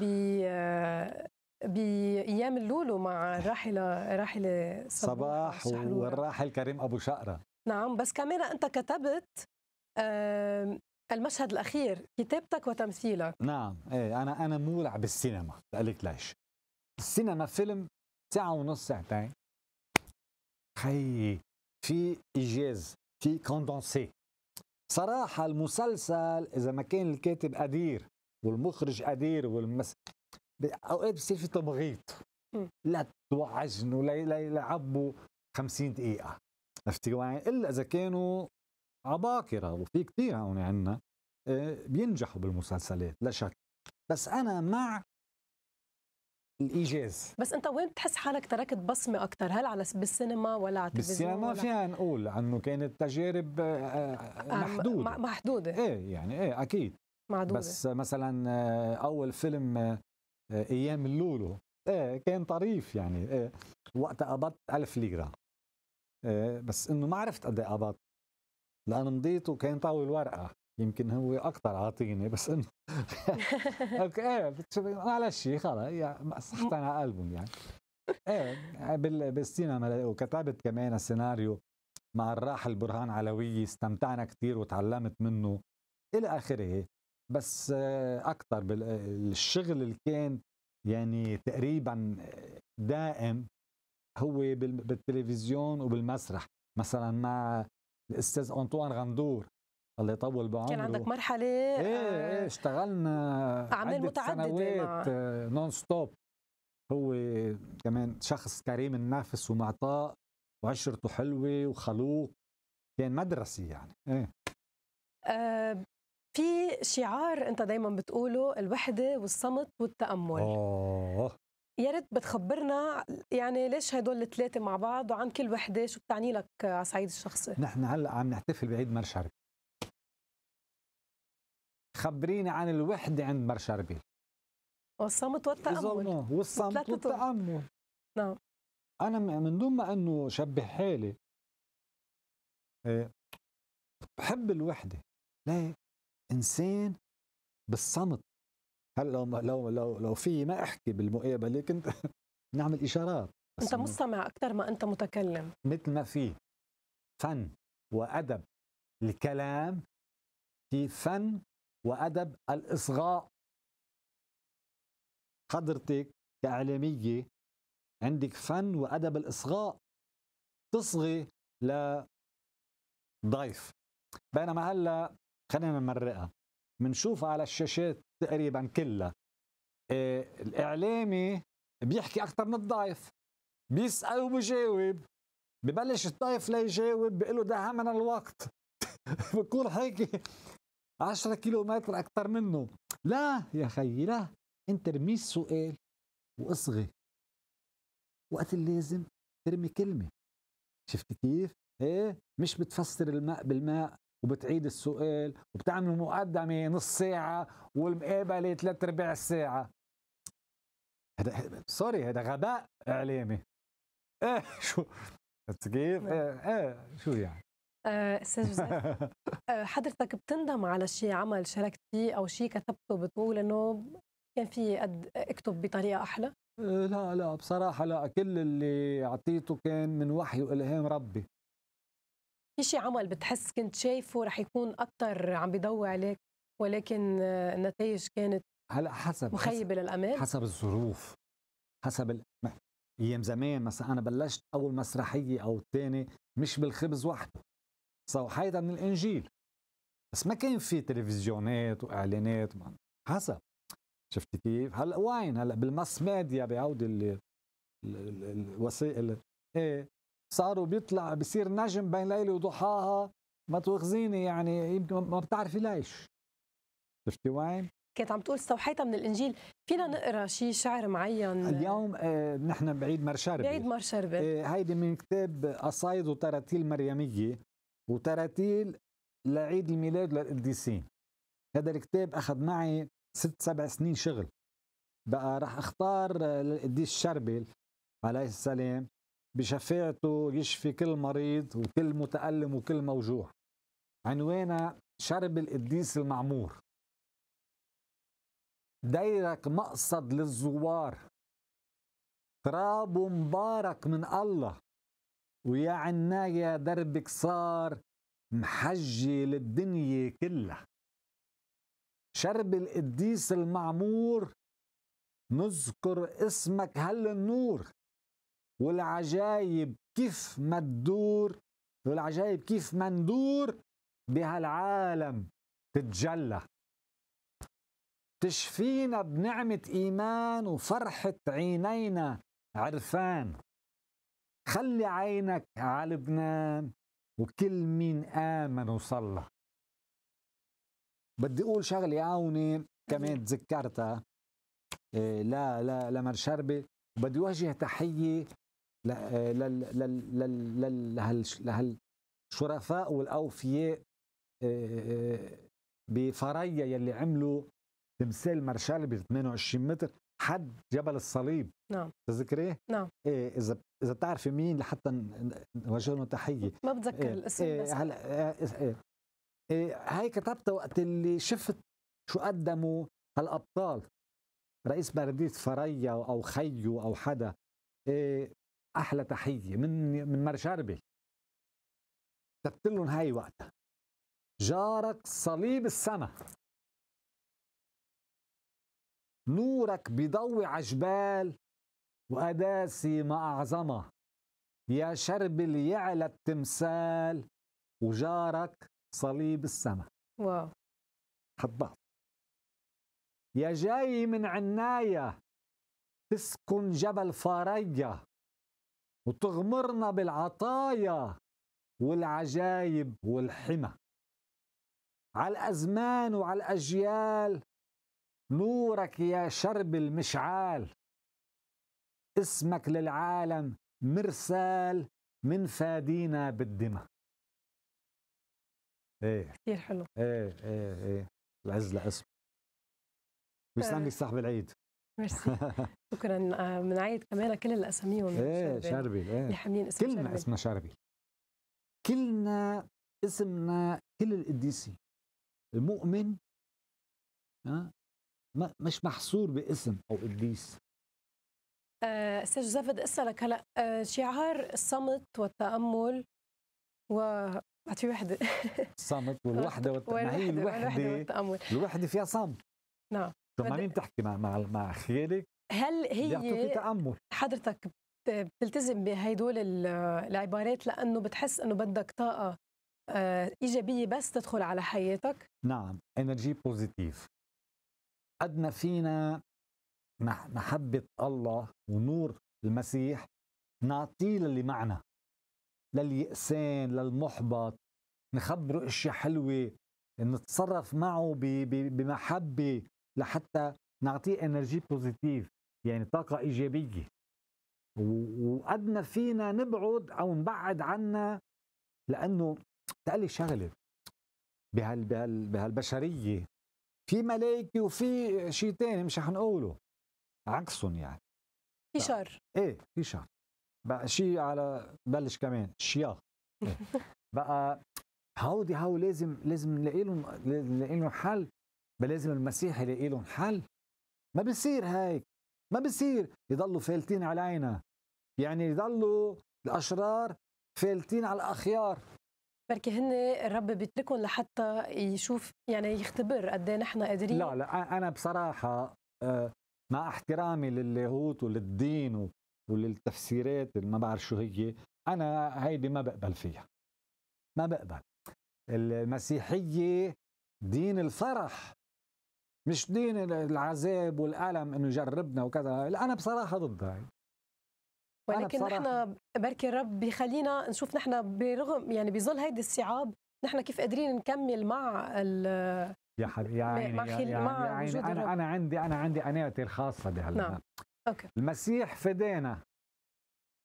بايام اللولو مع الراحله راحله صباح, صباح والراحل كريم ابو شقره نعم بس كمان انت كتبت المشهد الاخير كتابتك وتمثيلك نعم ايه انا انا مولع بالسينما لك ليش السينما فيلم ساعه ونص ساعتين خيي في ايجاز في كوندونسي صراحة المسلسل إذا ما كان الكاتب قدير والمخرج قدير والمس أوقات بصير في تمغيط لا توعجن ولا يلعبوا 50 دقيقة عرفتي الا اذا كانوا عباقره وفي كثير هون عندنا آه، بينجحوا بالمسلسلات لا شك بس انا مع الايجاز بس انت وين بتحس حالك تركت بصمه اكثر هل على بالسينما ولا على التلفزيون بالسينما فينا نقول انه كانت تجارب آه، آه، محدوده محدوده ايه يعني ايه اكيد معدودة. بس مثلا اول فيلم ايام اللولو ايه كان طريف يعني ايه وقتها قبضت 1000 ليره آه، بس انه ما عرفت قد ايه قبض لان مضيت وكان طاوي الورقه يمكن هو اكثر عاطيني بس انه اوكي ايه معلش خلص يعني على قلبهم يعني ايه بالسينما وكتبت كمان سيناريو مع الراحل برهان علوي استمتعنا كثير وتعلمت منه الى اخره بس آه، اكثر الشغل اللي كان يعني تقريبا دائم هو بالتلفزيون وبالمسرح مثلا مع الاستاذ انطوان غندور الله يطول بعمره كان عندك مرحله ايه ايه آه، اشتغلنا اعمال متعدده مع... نون ستوب آه، هو كمان شخص كريم النفس ومعطاء وعشرته حلوه وخلوق كان مدرسي يعني ايه أه في شعار انت دايما بتقوله الوحده والصمت والتامل أوه. يا ريت بتخبرنا يعني ليش هدول الثلاثه مع بعض وعن كل وحده شو بتعني لك على الصعيد الشخصي نحن هلا عم نحتفل بعيد مر شربي خبريني عن الوحده عند مر شربي والصمت والتامل والصمت والتامل نعم انا من دون ما انه شبه حالي آه، بحب الوحده ليه انسان بالصمت هلا لو لو لو لو في ما احكي بالمقابله كنت نعمل اشارات انت مستمع اكثر ما انت متكلم مثل ما في فن وادب الكلام في فن وادب الاصغاء حضرتك كاعلاميه عندك فن وادب الاصغاء تصغي لضيف بينما هلا خلينا نمرقها بنشوفها على الشاشات تقريبا كلها إيه، الاعلامي بيحكي اكثر من الضيف بيسال وبجاوب ببلش الضيف ليجاوب بيقول له ده الوقت بكون هيك 10 كيلو متر اكثر منه لا يا خيي لا انت ارمي السؤال واصغي وقت اللازم ترمي كلمه شفت كيف؟ ايه مش بتفسر الماء بالماء وبتعيد السؤال وبتعمل مقدمه نص ساعه والمقابله ثلاث ارباع الساعه هذا سوري هذا غباء اعلامي ايه شو كيف؟ ايه ايه شو يعني؟ آه، استاذ أه حضرتك بتندم على شيء عمل شاركت فيه او شيء كتبته بتقول انه كان في قد اكتب بطريقه احلى؟ آه، لا لا بصراحة لا كل اللي أعطيته كان من وحي وإلهام ربي في شيء عمل بتحس كنت شايفه رح يكون اكثر عم بيضوي عليك ولكن آه، النتائج كانت هلا حسب مخيبه للامال حسب الظروف حسب ايام زمان مثلا انا بلشت اول مسرحيه او الثانيه مش بالخبز وحده هيدا من الانجيل بس ما كان في تلفزيونات واعلانات حسب شفتي كيف؟ هلا وين هلا بالماس ميديا بيعود الوسائل ايه صاروا بيطلع بصير نجم بين ليلة وضحاها ما توخزيني يعني يمكن ما بتعرفي ليش شفتي وين؟ كنت عم تقول استوحيتها من الانجيل فينا نقرا شيء شعر معين اليوم آه نحن بعيد مر شربي بعيد مر شربي آه هيدي من كتاب قصايد وتراتيل مريميه وتراتيل لعيد الميلاد للقديسين هذا الكتاب اخذ معي ست سبع سنين شغل بقى راح اختار القديس آه، شربل عليه السلام بشفاعته يشفي كل مريض وكل متألم وكل موجوع عنوانها شرب القديس المعمور ديرك مقصد للزوار تراب مبارك من الله ويا عناية دربك صار محجي للدنيا كلها شرب القديس المعمور نذكر اسمك هل النور والعجايب كيف ما تدور والعجايب كيف ما ندور بهالعالم تتجلى تشفينا بنعمة إيمان وفرحة عينينا عرفان خلي عينك على لبنان وكل مين آمن وصلى بدي أقول شغلة عوني كمان تذكرتها إيه لا لا لمر شربي بدي وجه تحية لهالشرفاء آه، والاوفياء آه، آه، بفريا يلي عملوا تمثال مارشال ب 28 متر حد جبل الصليب نعم تذكريه؟ نعم ايه اذا اذا بتعرفي مين لحتى نوجه له تحيه ما بتذكر إيه الاسم إيه هلا إيه،, إيه إيه هاي كتبتها وقت اللي شفت شو قدموا هالابطال رئيس بلديه فريا او خيو او حدا إيه احلى تحيه من من مرشربي كتبت لهم هاي وقتها جارك صليب السما نورك بضوي عجبال وقداسي ما أعظمها يا شرب اللي يعلى التمثال وجارك صليب السما واو يا جاي من عناية تسكن جبل فارية وتغمرنا بالعطايا والعجايب والحمى على الأزمان وعلى الأجيال نورك يا شرب المشعال اسمك للعالم مرسال من فادينا بالدمى ايه كثير حلو ايه ايه ايه العز لاسم ويسلم آه. صاحب العيد ميرسي شكرا بنعيد آه، كمان كل الاسامي ايه شربي ايه اسم كلنا شربي. اسمنا شربي كلنا اسمنا كل القديسين المؤمن ها آه، مش محصور باسم او قديس آه، استاذ جوزيف بدي اسالك هلا شعار الصمت والتامل و في وحده الصمت والوحده والتامل الوحده الوحده والتامل الوحده فيها صمت نعم لما مين بتحكي مع مع مع خيالك هل هي تامل حضرتك بتلتزم بهدول العبارات لانه بتحس انه بدك طاقه آه، ايجابيه بس تدخل على حياتك نعم انرجي بوزيتيف قد ما فينا محبه الله ونور المسيح نعطيه للي معنا لليأسان للمحبط نخبره اشياء حلوه نتصرف معه بمحبه لحتى نعطيه انرجي بوزيتيف يعني طاقه ايجابيه وقد ما فينا نبعد او نبعد عنا لانه تقلي شغله بهال بهال بهالبشريه في ملائكه وفي شيء ثاني مش حنقوله عكسهم يعني في شر ايه في شر بقى شيء على بلش كمان شيا إيه. بقى هودي هاو لازم لازم نلاقي لهم نلاقي لهم حل بلازم المسيح يلاقي لهم حل ما بصير هيك ما بصير يضلوا فالتين علينا يعني يضلوا الاشرار فالتين على الاخيار بركي هن الرب بيتركهم لحتى يشوف يعني يختبر قد ايه نحن قادرين لا لا انا بصراحه آه، مع احترامي لللاهوت وللدين وللتفسيرات اللي ما بعرف شو هي انا هيدي ما بقبل فيها ما بقبل المسيحيه دين الفرح مش دين العذاب والألم إنه يجربنا وكذا لا أنا بصراحة ضد هاي ولكن نحن بركي الرب بيخلينا نشوف نحن برغم يعني بظل هيدي الصعاب نحن كيف قادرين نكمل مع ال يا حبيبي يا عيني مع, خل... يا مع يا عيني وجود أنا, أنا عندي أنا عندي قناعتي الخاصة بهالموضوع نعم أوكي. المسيح فدانا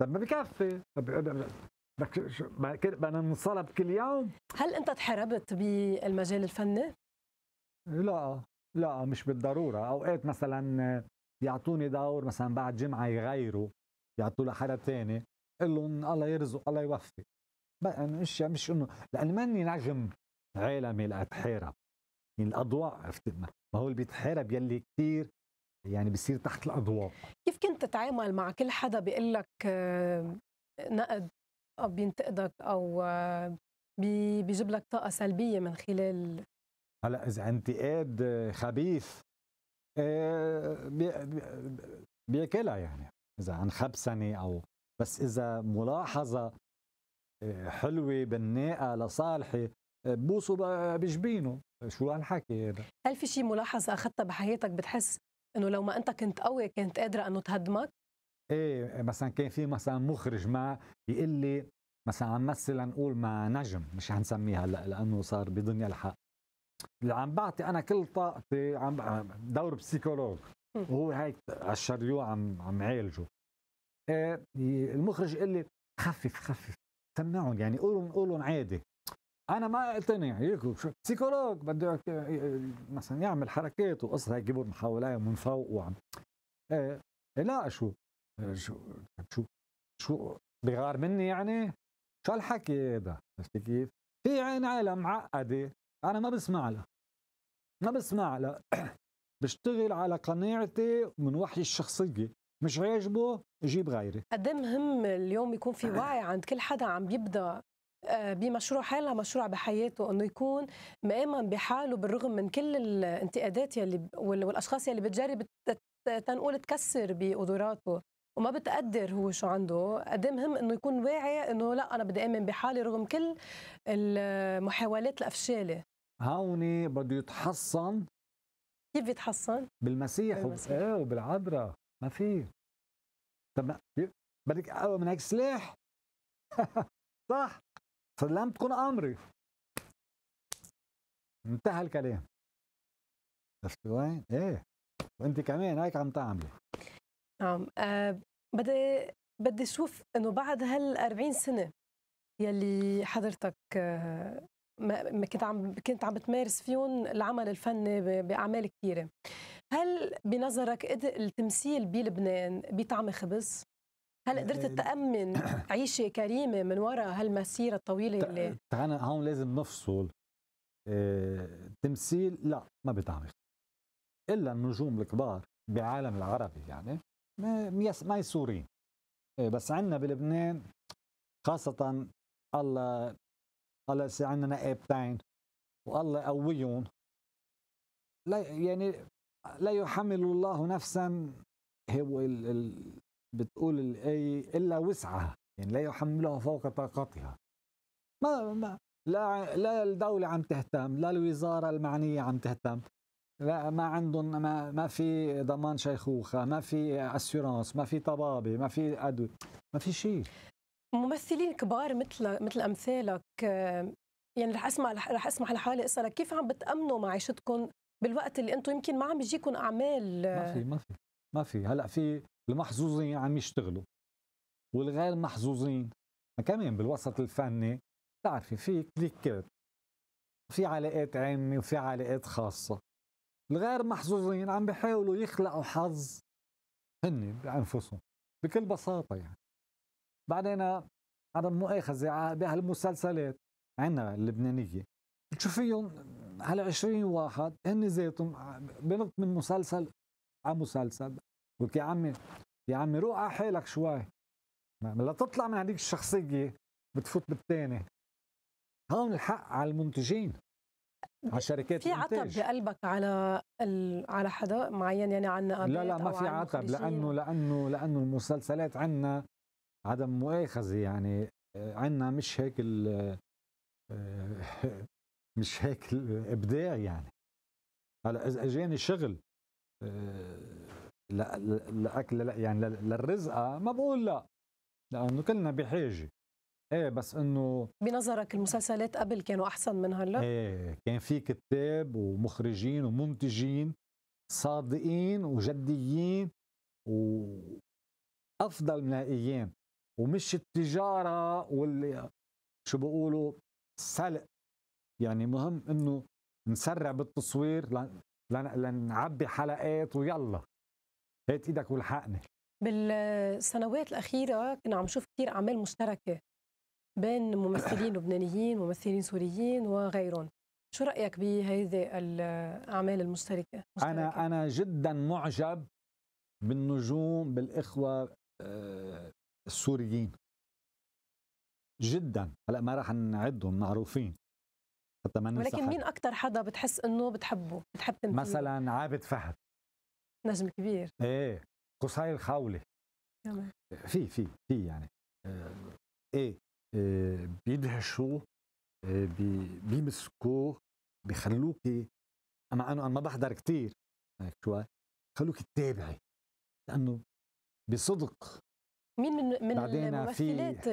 طب ما بكفي بدنا ننصلب كل يوم هل انت تحربت بالمجال الفني؟ لا لا مش بالضروره اوقات مثلا يعطوني دور مثلا بعد جمعه يغيروا يعطوا لحدا ثاني تاني لهم الله يرزق الله يوفق بقى يعني اشياء مش انه لان ماني نجم عالمي لاتحارب يعني الاضواء عرفت ما هو اللي بيتحارب يلي كثير يعني بصير تحت الاضواء كيف كنت تتعامل مع كل حدا بيقول لك آه، نقد او بينتقدك او آه، بيجيب لك طاقه سلبيه من خلال هلا اذا انتقاد خبيث آه، بياكلها يعني اذا عن خبسنه او بس اذا ملاحظه آه، حلوه بناءه لصالحي آه، بوصوا بجبينه شو هالحكي هذا هل في شي ملاحظه اخذتها بحياتك بتحس انه لو ما انت كنت قوي كانت قادره انه تهدمك ايه مثلا كان في مثلا مخرج ما يقول لي مثلا عم مثل نقول مع نجم مش حنسميه هلا لانه صار بدنيا الحق اللي عم بعطي انا كل طاقتي عم دور بسيكولوج وهو هيك على الشريو عم عم عالجه آه، المخرج قال لي خفف خفف سمعهم يعني قولهم قولهم عادي انا ما اقتنع هيك سيكولوج بده مثلا يعمل حركات وقصه هيك جيبهم حواليه من فوق وعم إيه لا شو آه، شو شو شو بغار مني يعني شو هالحكي هذا عرفتي كيف؟ في عين عالم معقده انا ما بسمع لها ما بسمع لا بشتغل على قناعتي من وحي الشخصيه مش عاجبه جيب غيري قد إيه مهم اليوم يكون في وعي عند كل حدا عم يبدا آه، بمشروع حالها مشروع بحياته انه يكون مآمن بحاله بالرغم من كل الانتقادات يلي والاشخاص يلي بتجرب تنقول تكسر بقدراته وما بتقدر هو شو عنده قد إيه مهم انه يكون واعي انه لا انا بدي امن بحالي رغم كل المحاولات الافشاله هون بده يتحصن كيف بيتحصن؟ بالمسيح, بالمسيح. وب... ايه وبالعذراء ما في طب بدك اقوى من هيك سلاح صح تكون امري انتهى الكلام بس وين؟ ايه وانت كمان هيك عم تعملي نعم أه بدي بدي اشوف انه بعد هال 40 سنه يلي حضرتك آه، ما كنت عم كنت عم بتمارس فيهم العمل الفني باعمال كثيره هل بنظرك التمثيل بلبنان بطعم خبز هل قدرت آه. تأمن عيشة كريمة من وراء هالمسيرة الطويلة اللي تعال هون لازم نفصل آه، تمثيل لا ما بيطعم إلا النجوم الكبار بعالم العربي يعني ما ما يسورين آه، بس عندنا بلبنان خاصة الله هلا صار عندنا نقابتين والله يقويهم لا يعني لا يحمل الله نفسا هو ال ال بتقول الآية إلا وسعها يعني لا يحملها فوق طاقتها ما, ما لا لا الدولة عم تهتم لا الوزارة المعنية عم تهتم لا ما عندهم ما, ما في ضمان شيخوخة ما في أسيرانس ما في طبابة ما في أدوية ما في شيء ممثلين كبار مثل مثل امثالك آه، يعني رح اسمع رح اسمح لحالي اسالك كيف عم بتامنوا معيشتكم بالوقت اللي انتم يمكن ما عم بيجيكم اعمال ما في ما في ما في هلا في المحظوظين عم يشتغلوا والغير محظوظين كمان بالوسط الفني بتعرفي في كليكات في علاقات عامة وفي علاقات خاصة الغير محظوظين عم بيحاولوا يخلقوا حظ هن بأنفسهم بكل بساطة يعني بعدين عدم مؤاخذة آه، بهالمسلسلات عنا اللبنانية بتشوف فيهم على 20 واحد هن ذاتهم بنط من مسلسل على مسلسل قلت يا عمي يا عمي روح على حالك شوي لا تطلع من هذيك الشخصية بتفوت بالثاني هون الحق على المنتجين على شركات في عتب بقلبك على ال... على حدا معين يعني عنا لا لا ما في عتب لأنه, لانه لانه لانه المسلسلات عندنا عدم مؤاخذه يعني آه، عندنا مش هيك آه، مش هيك الابداع يعني هلا اذا اجاني شغل آه، لا لاكل لا يعني للرزقه ما بقول لا لانه كلنا بحاجه ايه بس انه بنظرك المسلسلات قبل كانوا احسن من هلا؟ ايه كان في كتاب ومخرجين ومنتجين صادقين وجديين وافضل من الايام ومش التجاره واللي شو بيقولوا سلق يعني مهم انه نسرع بالتصوير لنعبي حلقات ويلا هات ايدك والحقني بالسنوات الاخيره كنا عم نشوف كثير اعمال مشتركه بين ممثلين لبنانيين وممثلين سوريين وغيرهم شو رايك بهذه الاعمال المشتركه انا انا جدا معجب بالنجوم بالاخوه آه، السوريين جدا هلا ما راح نعدهم معروفين حتى ما ولكن مين اكثر حدا بتحس انه بتحبه بتحب تمثيله مثلا عابد فهد نجم كبير ايه قصاي الخولي في في في يعني آه، ايه, إيه بيدهشوه آه، إيه بيمسكوه بخلوكي مع انه انا ما بحضر كثير هيك شوي خلوك تتابعي لانه بصدق مين من من الممثلات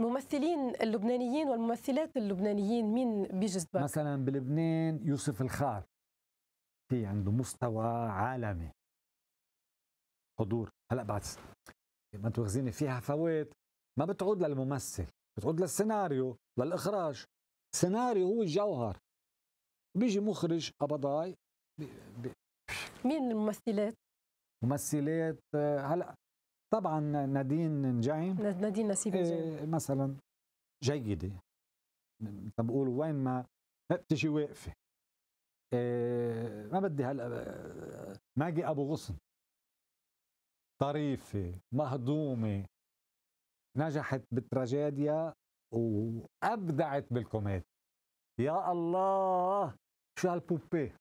الممثلين اللبنانيين والممثلات اللبنانيين مين بيجذبك؟ مثلا بلبنان يوسف الخار في عنده مستوى عالمي حضور هلا بعد ما تواخذيني فيها فوات ما بتعود للممثل بتعود للسيناريو للاخراج السيناريو هو الجوهر بيجي مخرج قبضاي بي بي مين الممثلات؟ ممثلات آه، هلا طبعا نادين نجعيم نادين نسيب إيه، نجايم مثلا جيده مثل بقول وين ما بتجي واقفه إيه، ما بدي هلا ماجي ابو غصن طريفه مهضومه نجحت بالتراجيديا وابدعت بالكوميديا يا الله شو هالبوبي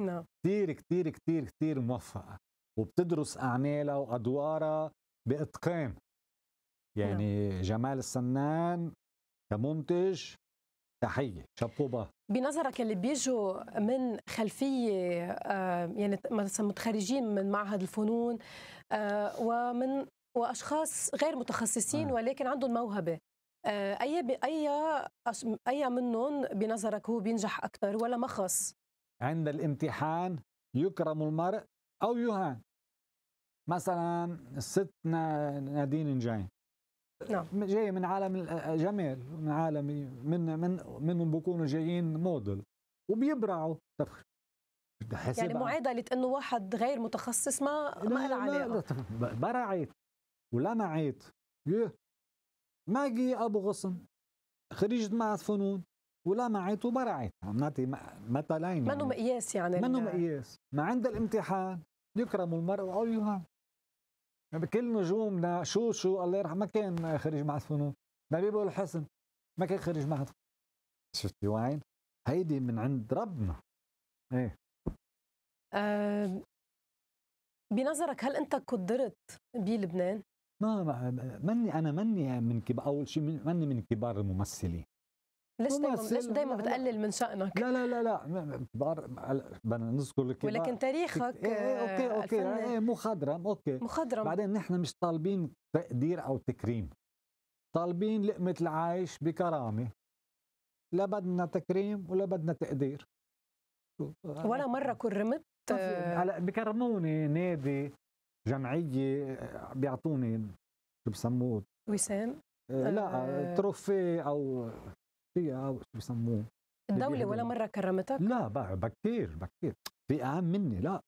نعم كثير كثير كثير كثير موفقه وبتدرس اعمالها وادوارها باتقان يعني نعم. جمال السنان كمنتج تحيه شابوبا بنظرك اللي بيجوا من خلفيه آه، يعني مثلا متخرجين من معهد الفنون آه، ومن واشخاص غير متخصصين نعم. ولكن عندهم موهبه آه، اي اي اي منهم بنظرك هو بينجح اكثر ولا مخص عند الامتحان يكرم المرء او يهان مثلا الست نادين جاي نعم جاي من عالم الجمال آه، آه، من عالم من من منهم بكونوا جايين موديل وبيبرعوا طب يعني معادلة انه واحد غير متخصص ما ما لها علاقة برعت ولمعت ماجي ابو غصن خريجة معهد فنون ولمعت وبرعت عم نعطي مثلين يعني. منه مقياس يعني منه مقياس ما عند الامتحان يكرم المرء وعليها oh, يعني كل نجومنا شو شو الله يرحمه ما كان خريج معهد فنون نبيل الحسن ما كان خريج معهد شفتي وين هيدي من عند ربنا ايه أه بنظرك هل انت قدرت بلبنان؟ ما مني انا مني من كبار اول شيء مني من كبار الممثلين ليش دايما ليش دايما بتقلل من شأنك؟ لا لا لا لا بدنا نذكر لك ولكن تاريخك ايه ايه اوكي آه، اوكي ايه, ايه مخضرم اوكي مخضرم بعدين نحن مش طالبين تقدير او تكريم طالبين لقمة العيش بكرامة لا بدنا تكريم ولا بدنا تقدير ولا مرة كرمت آه، هلا بكرموني نادي جمعية آه، بيعطوني شو بسموه وسام إيه، لا تروفي او الشخصيه آه، شو بيسموه الدوله ولا مره كرمتك؟ لا بكثير بكثير في اهم مني لا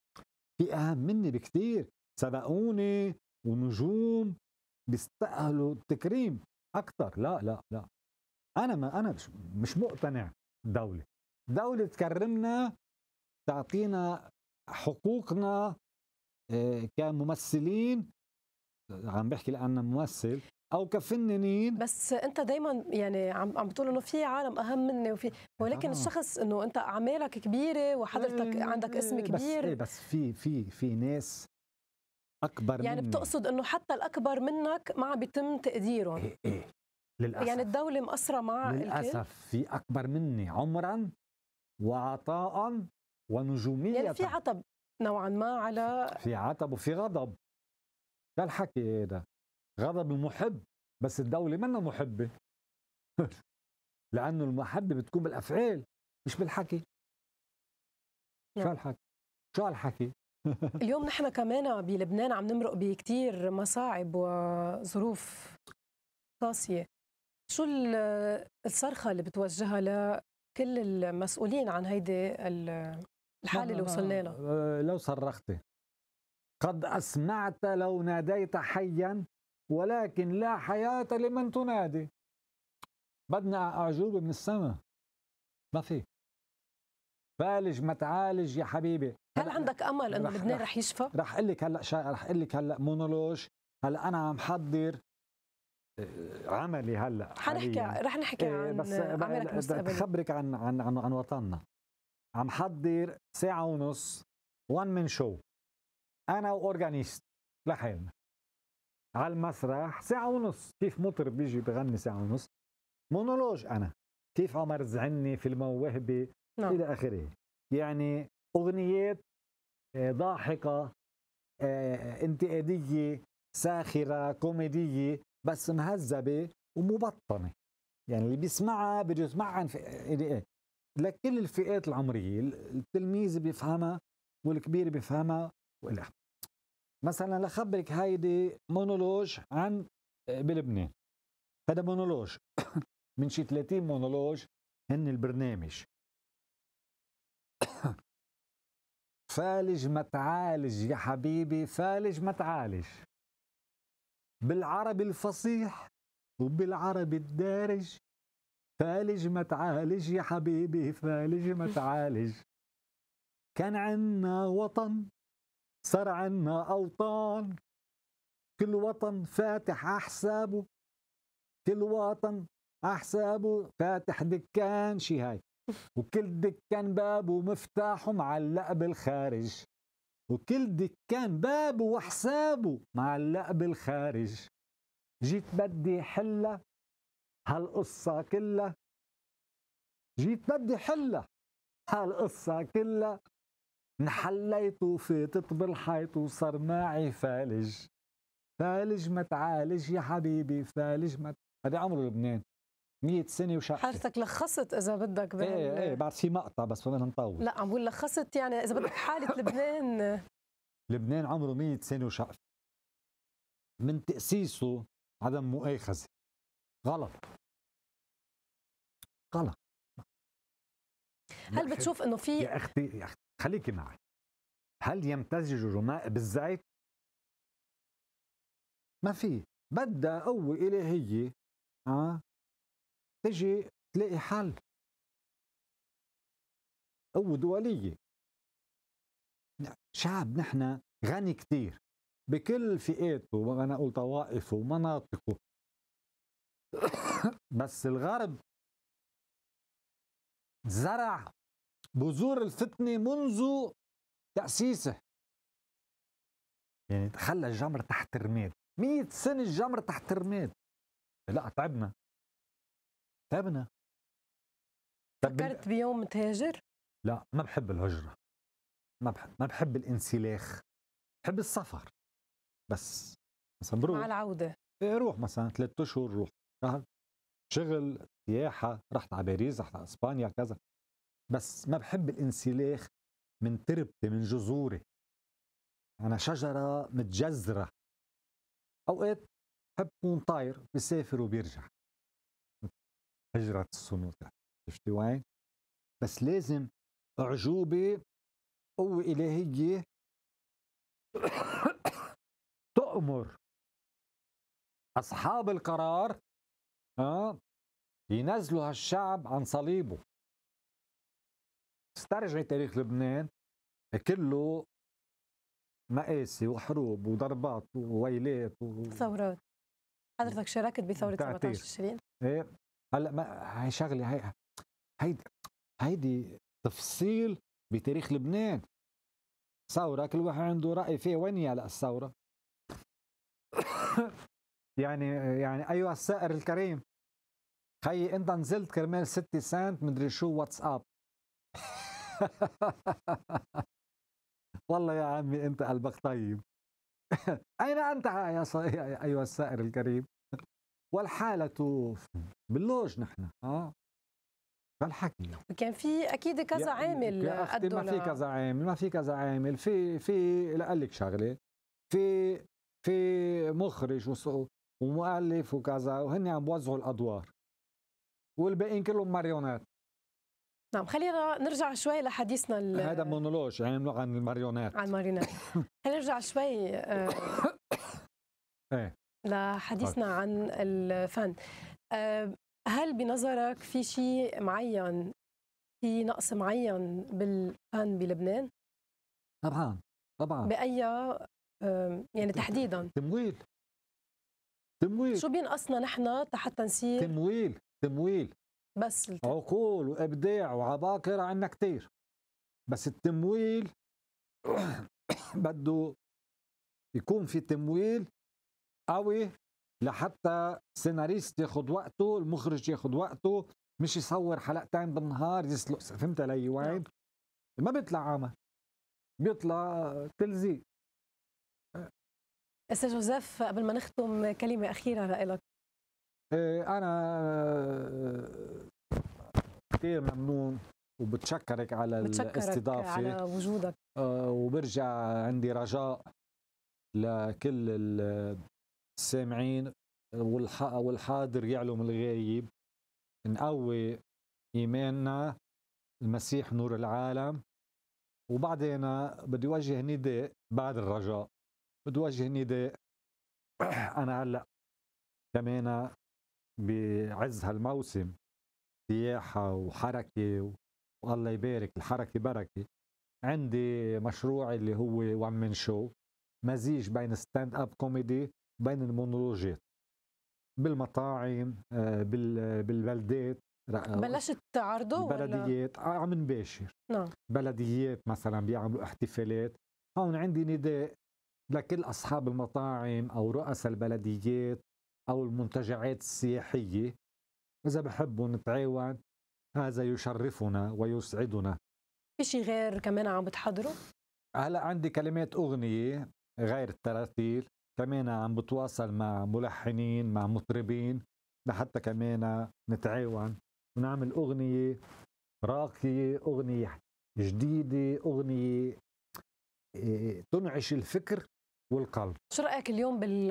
في اهم مني بكثير سبقوني ونجوم بيستاهلوا التكريم اكثر لا لا لا انا ما انا مش مقتنع دوله دوله تكرمنا تعطينا حقوقنا آه، كممثلين عم بحكي لأن ممثل او كفنانين بس انت دائما يعني عم عم بتقول انه في عالم اهم مني وفي ولكن آه. الشخص انه انت اعمالك كبيره وحضرتك إيه عندك اسم إيه، كبير بس إيه بس في في في ناس اكبر يعني مني. بتقصد انه حتى الاكبر منك ما عم بيتم تقديرهم ايه ايه للاسف يعني الدوله مقصره مع للاسف الكل؟ في اكبر مني عمرا وعطاء ونجوميه يعني في عتب نوعا ما على في عتب وفي غضب ده الحكي إيه ده غضب المحب بس الدولة منا محبة لأنه المحبة بتكون بالأفعال مش بالحكي نعم. شو هالحكي شو هالحكي اليوم نحن كمان بلبنان عم نمرق بكتير مصاعب وظروف قاسية شو الصرخة اللي بتوجهها لكل المسؤولين عن هيدي الحالة اللي وصلنا لها أه، لو صرختي قد أسمعت لو ناديت حيا ولكن لا حياة لمن تنادي بدنا أعجوبة من السماء ما في بالج ما تعالج يا حبيبي هل عندك امل انه لبنان رح يشفى؟ رح اقول لك هلا شا... رح اقول لك هلا مونولوج هلا انا عم حضر آه، عملي هلا حنحكي رح نحكي إيه، عن بس عملك المستقبلي خبرك عن عن عن, عن وطننا عم حضر ساعة ونص وان من شو انا واورجانيست لحالنا على المسرح ساعة ونص كيف مطرب بيجي بغني ساعة ونص مونولوج أنا كيف عمر زعني في الموهبة نعم. إلى آخره يعني أغنيات آه، ضاحكة آه، آه، انتقادية ساخرة كوميدية بس مهذبة ومبطنة يعني اللي بيسمعها بده يسمعها في... إيه؟ لكل الفئات العمرية التلميذ بيفهمها والكبير بيفهمها والى مثلا لخبرك هيدي مونولوج عن آه، بلبنان هذا مونولوج من شي 30 مونولوج هن البرنامج فالج ما تعالج يا حبيبي فالج ما تعالج بالعربي الفصيح وبالعربي الدارج فالج ما تعالج يا حبيبي فالج ما تعالج كان عنا وطن صار عنا أوطان كل وطن فاتح أحسابه كل وطن أحسابه فاتح دكان شي هاي وكل دكان بابه مفتاحه معلق بالخارج وكل دكان بابه وحسابه معلق بالخارج جيت بدي حلة هالقصة كلها جيت بدي حلة هالقصة كلها انحليت في بالحيط الحيط وصار معي فالج فالج ما تعالج يا حبيبي فالج ما هذا عمره لبنان 100 سنه وشقة حضرتك لخصت اذا بدك بال... ايه ايه بعد في مقطع بس ما بدنا نطول لا عم بقول لخصت يعني اذا بدك حاله لبنان لبنان عمره 100 سنه وشقة من تاسيسه عدم مؤاخذه غلط غلط هل بتشوف انه في يا اختي يا اختي خليكي معي هل يمتزج الرماء بالزيت؟ ما في بدها قوة إلهية آه تجي تلاقي حل قوة دولية شعب نحن غني كتير بكل فئاته وأنا أقول طوائفه ومناطقه بس الغرب زرع بذور الفتنة منذ تأسيسه يعني خلى الجمر تحت رماد مية سنة الجمر تحت رماد لا تعبنا تعبنا فكرت بيوم تهاجر؟ لا ما بحب الهجرة ما بحب ما بحب الانسلاخ بحب السفر بس مثلا بروح مع العودة ايه روح مثلا ثلاث اشهر روح شهر شغل سياحة رحت على باريس رحت على اسبانيا كذا بس ما بحب الانسلاخ من تربتي من جذوري أنا شجرة متجذرة أوقات بحب كون طاير بسافر وبيرجع هجرة السنوتة شفتي وين؟ بس لازم أعجوبة قوة إلهية تؤمر أصحاب القرار ها آه، ينزلوا هالشعب عن صليبه استرجعي تاريخ لبنان كله مآسي وحروب وضربات وويلات و... ثورات حضرتك شاركت بثورة 17 تشرين ايه هلا ما هي شغله هي هيدي هيدي تفصيل بتاريخ لبنان ثورة كل واحد عنده رأي فيه وين هلا الثورة يعني يعني أيها السائر الكريم خيي أنت نزلت كرمال 6 سنت مدري شو واتساب والله يا عمي انت قلبك طيب اين انت يا ص... ايها السائر الكريم والحالة باللوج نحن اه فالحكي كان في اكيد كذا عامل ما في كذا عامل ما في كذا عامل في في لقال لك شغله في في مخرج ومؤلف وكذا وهن عم بوزعوا الادوار والباقيين كلهم ماريونات نعم خلينا نرجع شوي لحديثنا هذا مونولوج يعني عن الماريونات عن الماريونات خلينا نرجع شوي آه، ايه لحديثنا طيب. عن الفن آه، هل بنظرك في شيء معين في نقص معين بالفن بلبنان؟ طبعا طبعا بأي آه، يعني تحديدا تمويل تمويل شو بينقصنا نحن حتى نصير تمويل تمويل بس التمويل. عقول وابداع وعباقره عندنا كثير بس التمويل بده يكون في تمويل قوي لحتى سيناريست ياخذ وقته المخرج ياخذ وقته مش يصور حلقتين بالنهار يسلق فهمت علي وين نعم. ما بيطلع عمل بيطلع تلزيق استاذ جوزيف قبل ما نختم كلمه اخيره لك إيه، انا كثير ممنون وبتشكرك على الاستضافه على وجودك آه، وبرجع عندي رجاء لكل السامعين والحاضر يعلم الغايب نقوي ايماننا المسيح نور العالم وبعدين بدي وجه نداء بعد الرجاء بدي وجه نداء انا هلا كمان بعز هالموسم سياحة وحركة والله يبارك الحركة بركة عندي مشروع اللي هو من شو مزيج بين ستاند اب كوميدي وبين المونولوجات بالمطاعم آه، بالبلدات بلشت تعرضه بلديات ولا؟ آه، عم نباشر نعم بلديات مثلا بيعملوا احتفالات هون عندي نداء لكل اصحاب المطاعم او رؤساء البلديات او المنتجعات السياحيه إذا بحبوا نتعاون هذا يشرفنا ويسعدنا في شيء غير كمان عم بتحضره؟ هلا عندي كلمات أغنية غير التراتيل كمان عم بتواصل مع ملحنين مع مطربين لحتى كمان نتعاون ونعمل أغنية راقية أغنية جديدة أغنية إيه، تنعش الفكر والقلب شو رأيك اليوم بال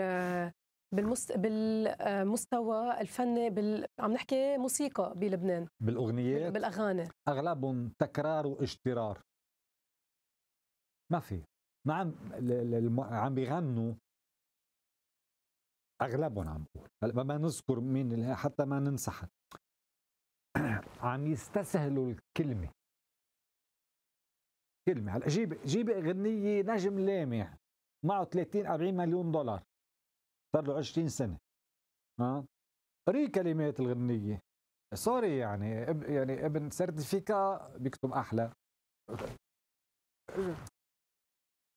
بالمست... بالمستوى الفني بال... عم نحكي موسيقى بلبنان بالاغنيات بالاغاني اغلبهم تكرار واشترار ما في ما عم عم بيغنوا اغلبهم عم بقول هلا ما نذكر مين حتى ما ننسحت عم يستسهلوا الكلمه كلمه هلا جيب جيب اغنيه نجم لامع معه 30 40 مليون دولار صار له 20 سنه اه قري كلمات الغنيه سوري يعني اب يعني ابن سيرتيفيكا بيكتب احلى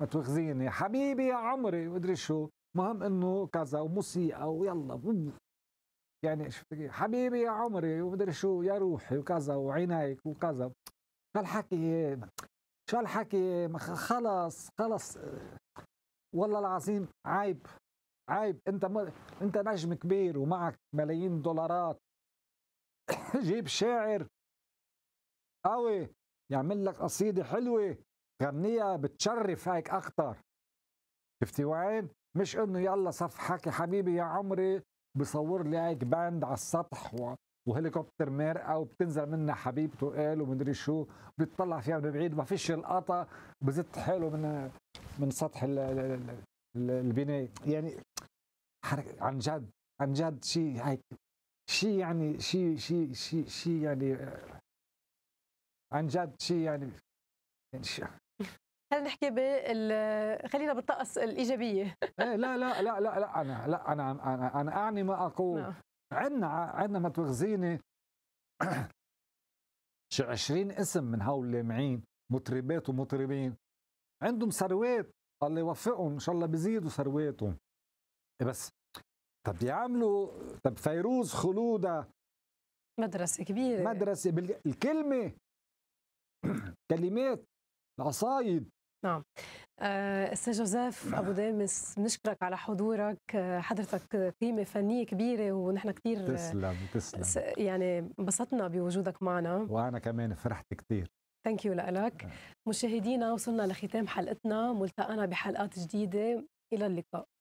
ما تواخذيني حبيبي يا عمري مدري شو مهم انه كذا وموسيقى ويلا يعني شفتي حبيبي يا عمري ومدري شو يا روحي وكذا وعينيك وكذا شو هالحكي شو هالحكي خلص خلص والله العظيم عيب عيب انت م... انت نجم كبير ومعك ملايين دولارات جيب شاعر قوي يعمل لك قصيدة حلوة غنيها بتشرف هيك اكثر شفتي وين؟ مش إنه يلا صف حكي حبيبي يا عمري بصور لي هيك باند على السطح و... وهليكوبتر مرقة وبتنزل منها حبيبته قال ومدري شو بيطلع فيها من بعيد ما فيش القطا بزت حاله من من سطح البناء يعني عن جد عن جد شيء هيك شيء يعني شيء شيء شيء شيء يعني عن جد شيء يعني, يعني خلينا نحكي بال خلينا بالطقس الايجابيه ايه لا لا لا لا لا انا لا انا انا, أنا اعني ما اقول نعم. عندنا عندنا ما تغزيني شو 20 اسم من هول اللامعين مطربات ومطربين عندهم ثروات الله يوفقهم ان شاء الله بيزيدوا ثرواتهم بس طب بيعملوا طب فيروز خلوده مدرسه كبيره مدرسه بالكلمة كلمات العصايد نعم آه، استاذ جوزيف ابو دامس بنشكرك على حضورك آه، حضرتك قيمه فنيه كبيره ونحن كثير آه، تسلم تسلم يعني انبسطنا بوجودك معنا وانا كمان فرحت كثير ثانك يو لك مشاهدينا وصلنا لختام حلقتنا ملتقانا بحلقات جديده الى اللقاء